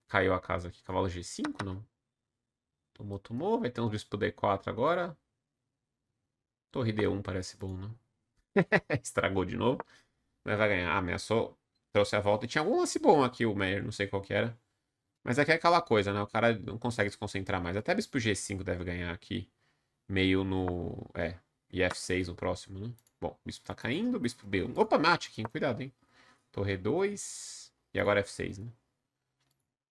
Caiu a casa aqui. Cavalo G5, não? Tomou, tomou. Vai ter uns bispo D4 agora. Torre D1 parece bom, né? Estragou de novo. Mas vai ganhar. Ah, ameaçou. Trouxe a volta. E tinha algum lance bom aqui, o Meyer. Não sei qual que era. Mas é que é aquela coisa, né? O cara não consegue se concentrar mais. Até bispo G5 deve ganhar aqui. Meio no... É, e F6 no próximo, né? Bom, bispo tá caindo, bispo B1. Opa, mate aqui, cuidado, hein? Torre 2 e agora F6, né?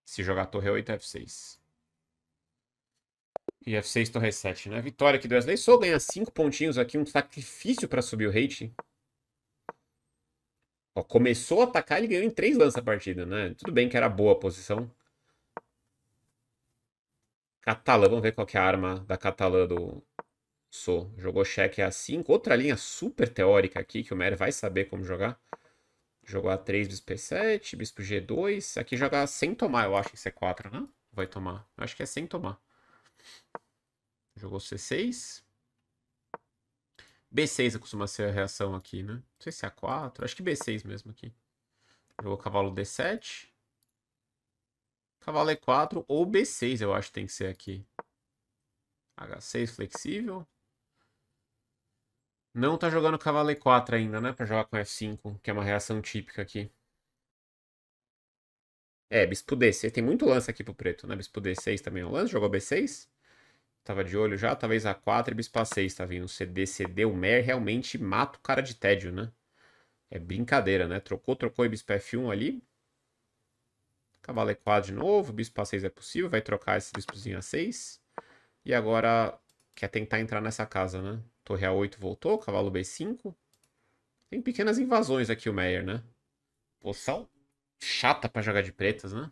Se jogar torre 8, é F6. E F6, torre 7, né? Vitória aqui do Wesley Sou, ganhar 5 pontinhos aqui, um sacrifício pra subir o rate. Ó, começou a atacar, ele ganhou em 3 lances a partida, né? Tudo bem que era boa a posição. Catalã, vamos ver qual é a arma da Catalã do Sou. Jogou cheque A5. Outra linha super teórica aqui, que o Mery vai saber como jogar. Jogou A3, bispo E7, bispo G2. Aqui joga sem tomar, eu acho, em C4, né? Vai tomar. Eu acho que é sem tomar. Jogou C6. B6 costuma ser a reação aqui, né? Não sei se é A4. Acho que B6 mesmo aqui. Jogou cavalo D7. Cavalo E4 é ou B6, eu acho que tem que ser aqui. H6 flexível. Não tá jogando cavalo E4 ainda, né? Pra jogar com F5, que é uma reação típica aqui. É, bispo D6. Tem muito lance aqui pro preto, né? Bispo D6 também é um lance. Jogou B6. Tava de olho já. Talvez A4 e bispo A6 tá vindo. CD, CD. O Mer realmente mata o cara de tédio, né? É brincadeira, né? Trocou, trocou e bispo F1 ali. Cavalo E4 de novo, bispo A6 é possível, vai trocar esse bispozinho A6. E agora quer tentar entrar nessa casa, né? Torre A8 voltou, cavalo B5. Tem pequenas invasões aqui o Meyer, né? Poção chata para jogar de pretas, né?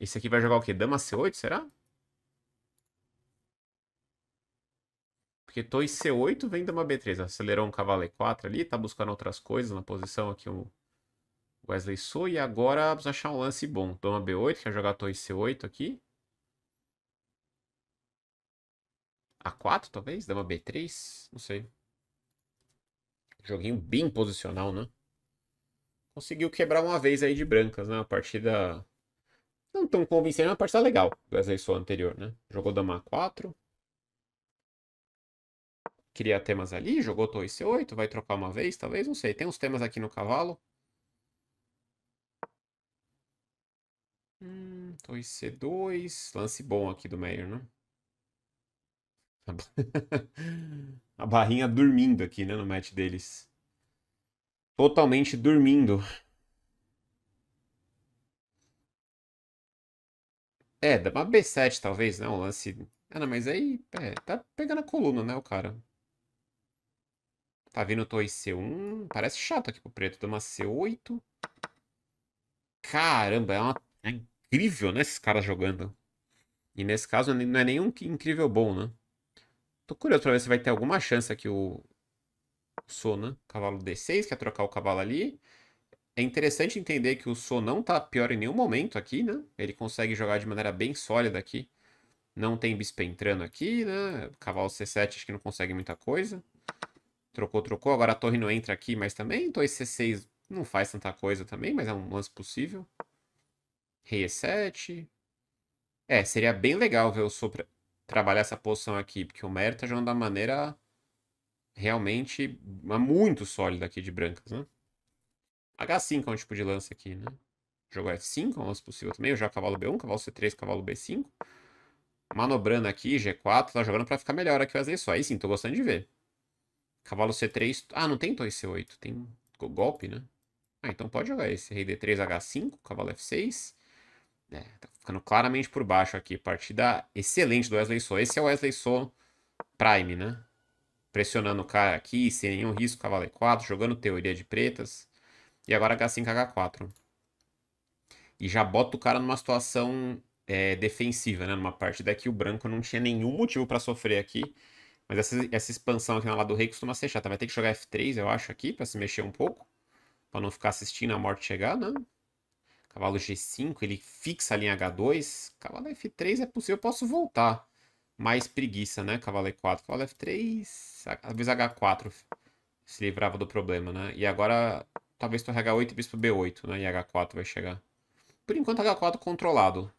Esse aqui vai jogar o quê? Dama C8, será? Porque torre C8 vem dama B3. Acelerou um cavalo E4 ali, tá buscando outras coisas na posição aqui. Um... Wesley Sou. E agora precisa achar um lance bom. Toma B8, quer jogar a torre C8 aqui. A4, talvez? Dama B3? Não sei. Joguinho bem posicional, né? Conseguiu quebrar uma vez aí de brancas, né? A partida não tão convincente, mas a partida legal do Wesley Sou anterior, né? Jogou dama A4. Queria temas ali, jogou torre C8, vai trocar uma vez, talvez, não sei. Tem uns temas aqui no cavalo. Hum, 2C2. Então, lance bom aqui do Meyer, né? A, ba... a barrinha dormindo aqui, né? No match deles. Totalmente dormindo. É, dá uma B7 talvez, né? Um lance. Ah, não, mas aí. É, tá pegando a coluna, né, o cara? Tá vindo Toy C1. Parece chato aqui pro preto. Dá uma C8. Caramba, é uma é incrível, né? Esses caras jogando. E nesse caso não é nenhum incrível bom, né? Tô curioso pra ver se vai ter alguma chance aqui o, o Sona. Cavalo D6, quer é trocar o cavalo ali. É interessante entender que o Sou não tá pior em nenhum momento aqui, né? Ele consegue jogar de maneira bem sólida aqui. Não tem bispo entrando aqui, né? Cavalo C7 acho que não consegue muita coisa. Trocou, trocou. Agora a torre não entra aqui, mas também. Torre C6 não faz tanta coisa também, mas é um lance possível. Rei E7. É, seria bem legal ver o Sopra trabalhar essa posição aqui, porque o Mero tá jogando da maneira realmente muito sólida aqui de brancas, né? H5 é um tipo de lance aqui, né? Jogo F5 é um lance possível também. já cavalo B1, cavalo C3, cavalo B5. Manobrando aqui, G4, tá jogando pra ficar melhor aqui o é isso Aí sim, tô gostando de ver. Cavalo C3... Ah, não tem torre C8, tem golpe, né? Ah, então pode jogar esse. Rei D3, H5, cavalo F6... É, tá ficando claramente por baixo aqui. Partida excelente do Wesley Sou. Esse é o Wesley Sou Prime, né? Pressionando o cara aqui, sem nenhum risco, cavalo E4, jogando teoria de pretas. E agora H5, H4. E já bota o cara numa situação é, defensiva, né? Numa partida que o branco não tinha nenhum motivo para sofrer aqui. Mas essa, essa, expansão aqui na lado do rei costuma ser chata. Vai ter que jogar F3, eu acho, aqui, para se mexer um pouco. para não ficar assistindo a morte chegar, né? Cavalo G5, ele fixa a linha H2. Cavalo F3 é possível, eu posso voltar. Mais preguiça, né? Cavalo E4, cavalo F3, talvez H4 se livrava do problema, né? E agora talvez torre H8 e bispo B8, né? E H4 vai chegar. Por enquanto H4 controlado.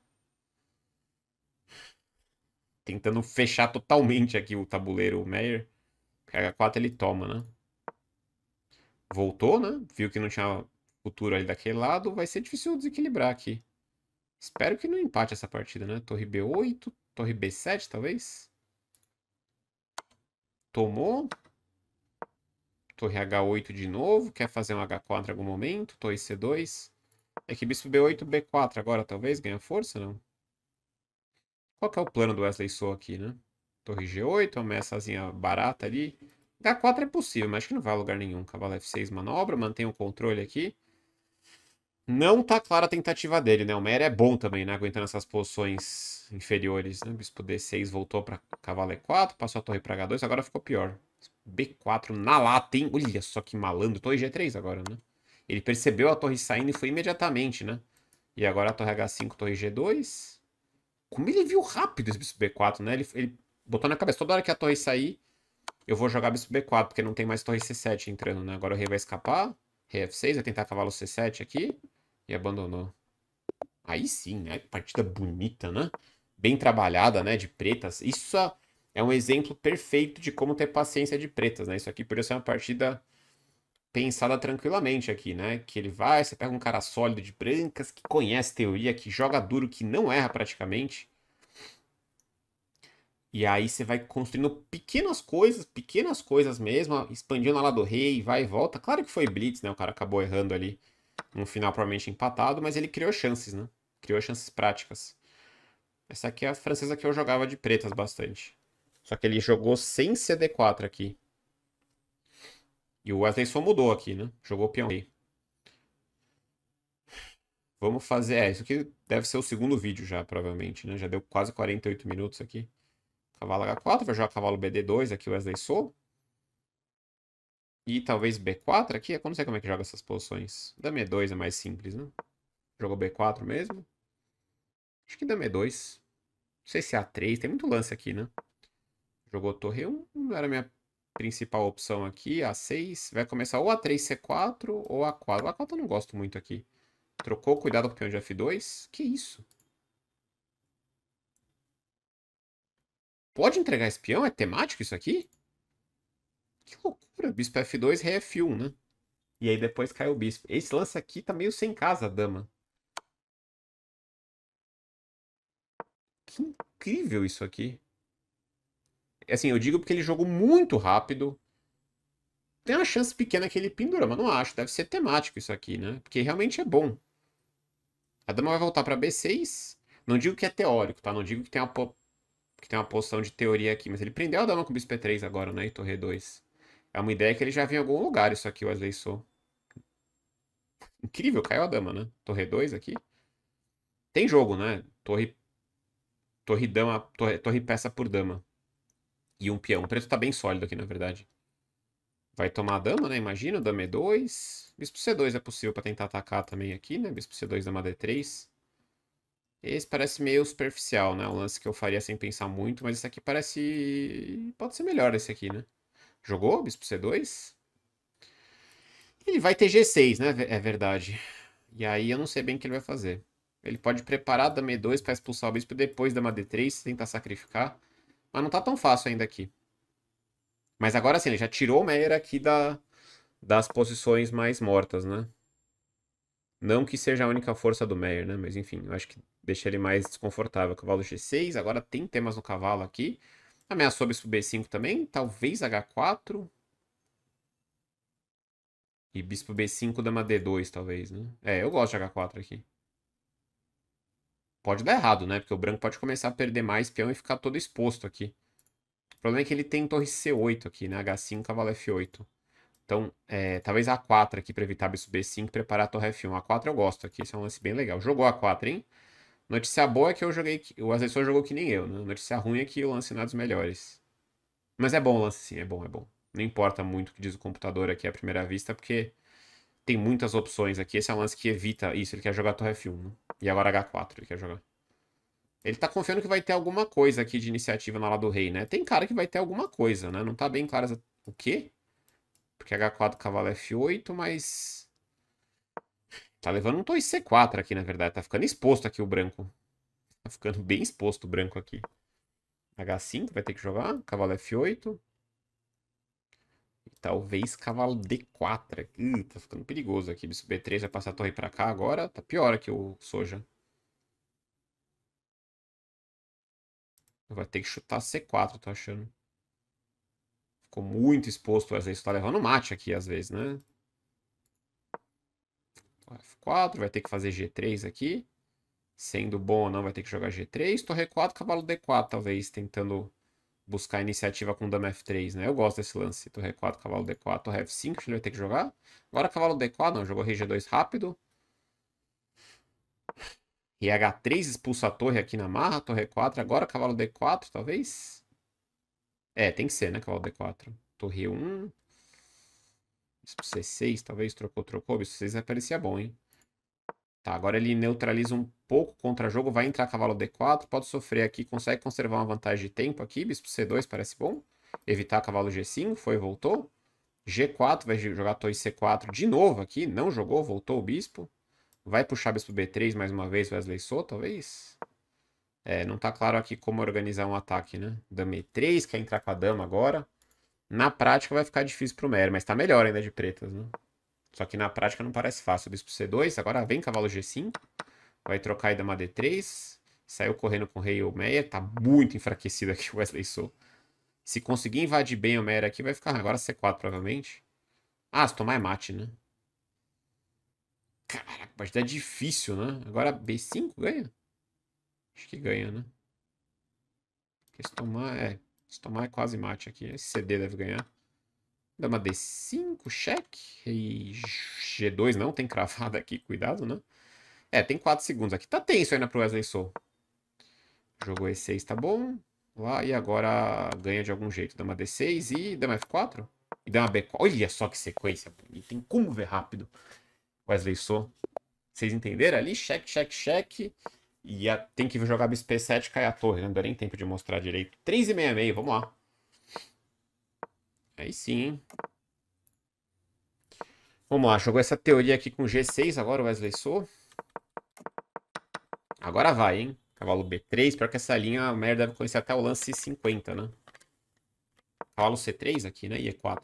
Tentando fechar totalmente aqui o tabuleiro o Meyer. H4 ele toma, né? Voltou, né? Viu que não tinha futuro ali daquele lado, vai ser difícil desequilibrar aqui. Espero que não empate essa partida, né? Torre B8, torre B7, talvez. Tomou. Torre H8 de novo. Quer fazer um H4 em algum momento. Torre C2. É que bispo B8, B4 agora, talvez. Ganha força, não? Qual que é o plano do Wesley Soul aqui, né? Torre G8, uma ameaçazinha barata ali. H4 é possível, mas acho que não vai a lugar nenhum. Cavalo F6 manobra, mantém o controle aqui. Não tá clara a tentativa dele, né? O Meyer é bom também, né? Aguentando essas posições inferiores, né? Bispo D6 voltou para cavalo E4, passou a torre para H2, agora ficou pior. B4 na lata, hein? Olha só que malandro. Torre G3 agora, né? Ele percebeu a torre saindo e foi imediatamente, né? E agora a torre H5, torre G2. Como ele viu rápido esse bispo B4, né? Ele, ele botou na cabeça, toda hora que a torre sair, eu vou jogar bispo B4, porque não tem mais torre C7 entrando, né? Agora o rei vai escapar. Rei F6, vai tentar cavalo C7 aqui e abandonou. Aí sim, né? Partida bonita, né? Bem trabalhada, né? De pretas. Isso é um exemplo perfeito de como ter paciência de pretas, né? Isso aqui poderia ser uma partida pensada tranquilamente aqui, né? Que ele vai, você pega um cara sólido de brancas, que conhece teoria, que joga duro, que não erra praticamente. E aí você vai construindo pequenas coisas, pequenas coisas mesmo, expandindo a lá do rei, vai e volta. Claro que foi blitz, né? O cara acabou errando ali um final provavelmente empatado, mas ele criou chances, né? Criou chances práticas. Essa aqui é a francesa que eu jogava de pretas bastante. Só que ele jogou sem CD4 aqui. E o Wesley só mudou aqui, né? Jogou peão rei. Vamos fazer... É, isso aqui deve ser o segundo vídeo já, provavelmente, né? Já deu quase 48 minutos aqui. Cavalo H4, vai jogar cavalo BD2 aqui, o Wesley Sou. E talvez B4 aqui? Eu não sei como é que joga essas posições. Dama E2 é mais simples, né? Jogou B4 mesmo? Acho que dama E2. Não sei se é A3, tem muito lance aqui, né? Jogou torre 1, não era a minha principal opção aqui. A6, vai começar ou A3, C4 ou A4. O A4 eu não gosto muito aqui. Trocou, cuidado com o peão de F2. Que isso? Pode entregar esse peão? É temático isso aqui? Que loucura. Bispo F2, rei F1, né? E aí depois cai o bispo. Esse lance aqui tá meio sem casa, dama. Que incrível isso aqui. Assim, eu digo porque ele jogou muito rápido. Tem uma chance pequena que ele pendura, mas não acho. Deve ser temático isso aqui, né? Porque realmente é bom. A dama vai voltar para B6. Não digo que é teórico, tá? Não digo que tem uma, po... que tem uma posição de teoria aqui. Mas ele prendeu a dama com o bispo E3 agora, né? E torre 2 é uma ideia que ele já viu em algum lugar, isso aqui, o Wesley Sou. Incrível, caiu a dama, né? Torre 2 aqui. Tem jogo, né? Torre. Torre dama. Torre, torre peça por dama. E um peão. O preto tá bem sólido aqui, na verdade. Vai tomar a dama, né? Imagina, dama E2. É Bispo C2 é possível para tentar atacar também aqui, né? Bispo C2, dama D3. Esse parece meio superficial, né? Um lance que eu faria sem pensar muito, mas esse aqui parece... Pode ser melhor esse aqui, né? Jogou bispo C2? Ele vai ter G6, né? É verdade. E aí eu não sei bem o que ele vai fazer. Ele pode preparar dama E2 para expulsar o bispo depois dama D3, tentar sacrificar. Mas não tá tão fácil ainda aqui. Mas agora sim, ele já tirou o Meyer aqui da, das posições mais mortas, né? Não que seja a única força do Meyer, né? Mas enfim, eu acho que deixa ele mais desconfortável. Cavalo G6, agora tem temas no cavalo aqui. Ameaçou bispo B5 também. Talvez H4. E bispo B5, dama D2, talvez, né? É, eu gosto de H4 aqui. Pode dar errado, né? Porque o branco pode começar a perder mais peão e ficar todo exposto aqui. O problema é que ele tem torre C8 aqui, né? H5, cavalo F8. Então, é, talvez A4 aqui para evitar bispo B5 preparar a torre F1. A4 eu gosto aqui, esse é um lance bem legal. Jogou A4, hein? Notícia boa é que eu joguei. O assessor jogou que nem eu, né? Notícia ruim é que eu lance é nada dos melhores. Mas é bom o lance, sim, é bom, é bom. Não importa muito o que diz o computador aqui à primeira vista, porque tem muitas opções aqui. Esse é um lance que evita isso. Ele quer jogar Torre F1, né? E agora H4 ele quer jogar. Ele tá confiando que vai ter alguma coisa aqui de iniciativa na lá do rei, né? Tem cara que vai ter alguma coisa, né? Não tá bem claro o quê? Porque H4, cavalo F8, mas... Tá levando um 2C4 aqui, na verdade. Tá ficando exposto aqui o branco. Tá ficando bem exposto o branco aqui. H5 vai ter que jogar. Cavalo F8. E talvez cavalo D4. tá ficando perigoso aqui. Bispo B3 vai passar a torre pra cá agora. Tá pior aqui o Soja. Vai ter que chutar C4, tô achando. Ficou muito exposto. Às vezes tá levando mate aqui, às vezes, né? F4, vai ter que fazer G3 aqui. Sendo bom ou não, vai ter que jogar G3. Torre 4, cavalo D4, talvez, tentando buscar iniciativa com dama F3, né? Eu gosto desse lance. Torre 4, cavalo D4, torre F5, ele vai ter que jogar. Agora cavalo D4, não, jogou rei G2 rápido. E H3 expulsa a torre aqui na marra, torre 4, agora cavalo D4, talvez? É, tem que ser, né, cavalo D4. Torre 1, bispo C6, talvez, trocou, trocou. Bispo C6 aparecia bom, hein? Tá, agora ele neutraliza um pouco contra jogo, vai entrar cavalo D4, pode sofrer aqui, consegue conservar uma vantagem de tempo aqui, bispo C2 parece bom. Evitar cavalo G5, foi, voltou. G4, vai jogar torre C4 de novo aqui, não jogou, voltou o bispo. Vai puxar bispo B3 mais uma vez, Wesley Sou, talvez. É, não tá claro aqui como organizar um ataque, né? Dama E3, quer entrar com a dama agora. Na prática vai ficar difícil pro Mary, mas tá melhor ainda de pretas, né? Só que na prática não parece fácil. Bispo C2, agora vem cavalo G5. Vai trocar e dama D3. Saiu correndo com o rei Omeia. Tá muito enfraquecido aqui o Wesley Sou. Se conseguir invadir bem o Meyer aqui, vai ficar agora C4 provavelmente. Ah, se tomar é mate, né? Caraca, partida tá é difícil, né? Agora B5 ganha? Acho que ganha, né? Porque se tomar é se tomar é quase mate aqui. Esse CD deve ganhar. Dá uma D5, cheque. E G2 não, tem cravada aqui, cuidado, né? É, tem 4 segundos aqui. Tá tenso ainda pro Wesley Sou. Jogou E6, tá bom. Lá, e agora ganha de algum jeito. Dá uma D6 e dá uma F4. E dá uma B4. Olha só que sequência bonita. Tem como ver rápido. Wesley Sou. Vocês entenderam ali? Cheque, cheque, cheque. E a, tem que jogar bisp 7 cai a torre. Né? Não deu nem tempo de mostrar direito. 3 e meia, meio vamos lá. Aí sim, hein? Vamos lá, jogou essa teoria aqui com G6 agora, o Wesley Sou. Agora vai, hein? Cavalo B3, pior que essa linha, o Meyer deve conhecer até o lance 50, né? Cavalo C3 aqui, né? E E4.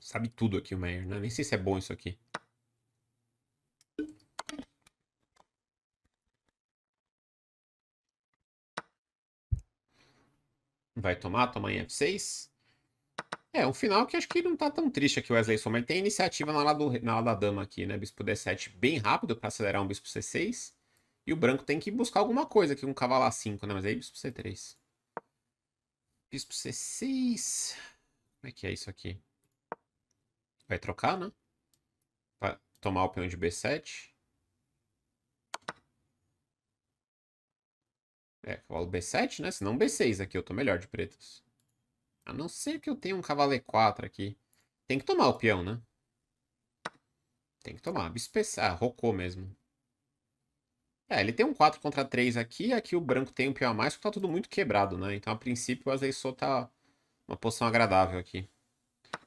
Sabe tudo aqui o Meyer, né? Nem sei se é bom isso aqui. vai tomar, toma em F6. É, um final que acho que não tá tão triste aqui o Wesley Sommer. Tem iniciativa na ala, do, na ala da dama aqui, né? Bispo D7 bem rápido pra acelerar um bispo C6. E o branco tem que buscar alguma coisa aqui, um cavalo A5, né? Mas aí bispo C3. Bispo C6. Como é que é isso aqui? Vai trocar, né? Vai tomar o peão de B7. É, cavalo B7, né? Se não B6 aqui, eu tô melhor de pretos. A não ser que eu tenha um cavalo E4 aqui. Tem que tomar o peão, né? Tem que tomar. Ah, rocou mesmo. É, ele tem um 4 contra 3 aqui, aqui o branco tem um peão a mais, porque tá tudo muito quebrado, né? Então, a princípio, o Azeissou tá uma posição agradável aqui.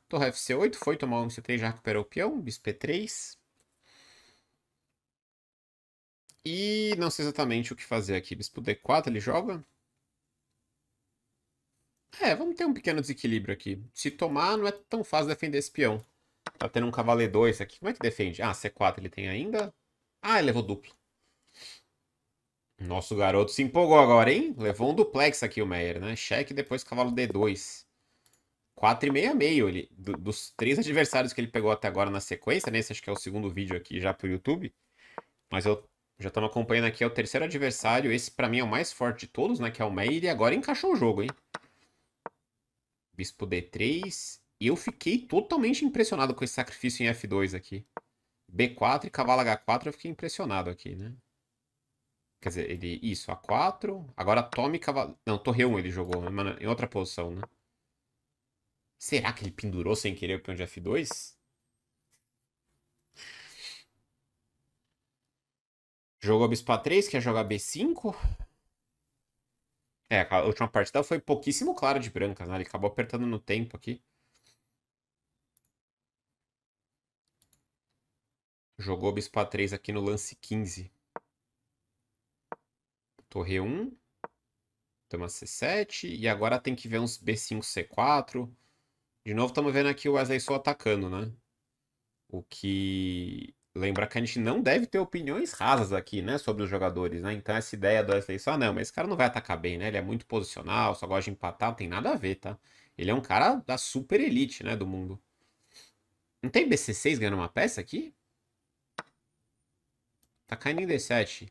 Torre F8 foi tomar um C3, já recuperou o peão, bispo 3 e não sei exatamente o que fazer aqui. Bispo D4 ele joga? É, vamos ter um pequeno desequilíbrio aqui. Se tomar, não é tão fácil defender esse peão. Tá tendo um cavaleiro 2 aqui. Como é que defende? Ah, C4 ele tem ainda. Ah, ele levou duplo. Nosso garoto se empolgou agora, hein? Levou um duplex aqui o Meyer, né? Cheque depois cavalo D2. 4 e meia meio. Ele, do, dos três adversários que ele pegou até agora na sequência, né? Esse acho que é o segundo vídeo aqui já pro YouTube. Mas eu já estamos acompanhando aqui, é o terceiro adversário. Esse, para mim, é o mais forte de todos, né? Que é o Meir. E agora encaixou o jogo, hein? Bispo D3. E eu fiquei totalmente impressionado com esse sacrifício em F2 aqui. B4 e cavalo H4, eu fiquei impressionado aqui, né? Quer dizer, ele... Isso, A4. Agora tome cavalo... Não, torre 1 ele jogou, né, mas em outra posição, né? Será que ele pendurou sem querer o peão de F2? Jogou bispo A3, quer jogar B5? É, a última partida foi pouquíssimo clara de brancas, né? Ele acabou apertando no tempo aqui. Jogou bispo A3 aqui no lance 15. Torre 1. Toma C7. E agora tem que ver uns B5, C4. De novo, estamos vendo aqui o Wesley Sou atacando, né? O que lembrar que a gente não deve ter opiniões rasas aqui, né, sobre os jogadores, né? Então essa ideia do Wesley só, não, mas esse cara não vai atacar bem, né? Ele é muito posicional, só gosta de empatar, não tem nada a ver, tá? Ele é um cara da super elite, né, do mundo. Não tem BC6 ganhando uma peça aqui? Tá caindo em D7.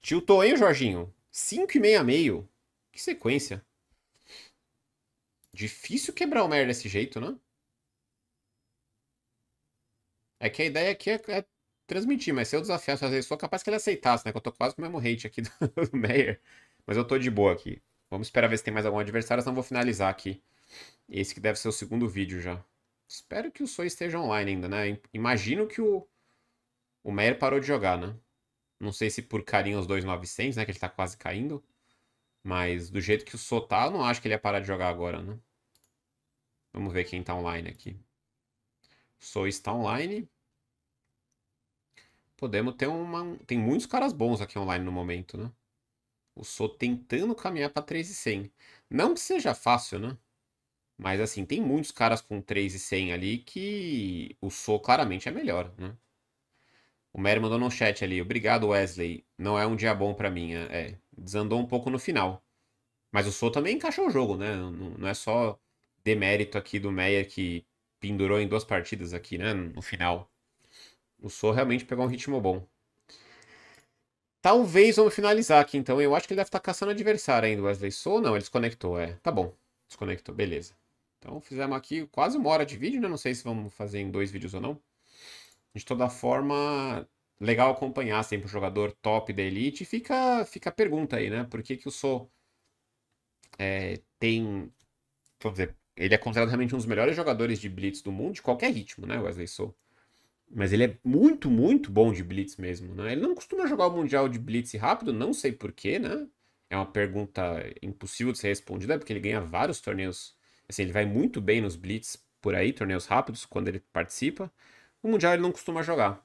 Tiltou, hein, Jorginho? 5 e meia meio. Que sequência. Difícil quebrar o merda desse jeito, né? É que a ideia aqui é, é transmitir, mas se eu desafiasse fazer isso, capaz que ele aceitasse, né? Que eu tô quase com o mesmo hate aqui do, do Meyer. Mas eu tô de boa aqui. Vamos esperar ver se tem mais algum adversário, senão vou finalizar aqui. Esse que deve ser o segundo vídeo já. Espero que o Soi esteja online ainda, né? Imagino que o, o Meyer parou de jogar, né? Não sei se por carinho aos 2.900, né? Que ele tá quase caindo. Mas do jeito que o Sou tá, eu não acho que ele ia parar de jogar agora, né? Vamos ver quem tá online aqui. Sou está online. Podemos ter uma. Tem muitos caras bons aqui online no momento, né? O Sou tentando caminhar para 100. Não que seja fácil, né? Mas assim, tem muitos caras com 100 ali que o Sou claramente é melhor, né? O Mary mandou no chat ali. Obrigado, Wesley. Não é um dia bom para mim. É, é, desandou um pouco no final. Mas o Sou também encaixou o jogo, né? Não, não é só demérito aqui do Meyer que pendurou em duas partidas aqui, né? No final. O Sou realmente pegou um ritmo bom. Talvez vamos finalizar aqui, então. Eu acho que ele deve estar tá caçando adversário ainda, Wesley Sou. Não, ele desconectou, é. Tá bom. Desconectou, beleza. Então fizemos aqui quase uma hora de vídeo, né? Não sei se vamos fazer em dois vídeos ou não. De toda forma, legal acompanhar sempre o jogador top da elite. E fica, fica a pergunta aí, né? Por que, que o Sou é, tem. eu dizer, ele é considerado realmente um dos melhores jogadores de blitz do mundo, de qualquer ritmo, né, Wesley Sou? Mas ele é muito, muito bom de blitz mesmo, né? Ele não costuma jogar o Mundial de blitz rápido, não sei porquê, né? É uma pergunta impossível de ser respondida, porque ele ganha vários torneios. Assim, ele vai muito bem nos blitz por aí, torneios rápidos, quando ele participa. O Mundial ele não costuma jogar.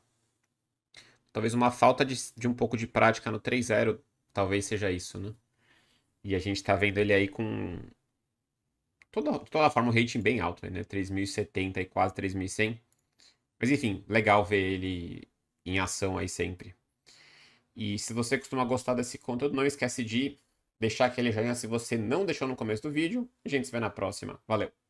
Talvez uma falta de, de um pouco de prática no 3-0, talvez seja isso, né? E a gente tá vendo ele aí com toda, toda forma, um rating bem alto, né? 3.070 e quase 3.100. Mas enfim, legal ver ele em ação aí sempre. E se você costuma gostar desse conteúdo, não esquece de deixar aquele joinha se você não deixou no começo do vídeo. A gente se vê na próxima. Valeu!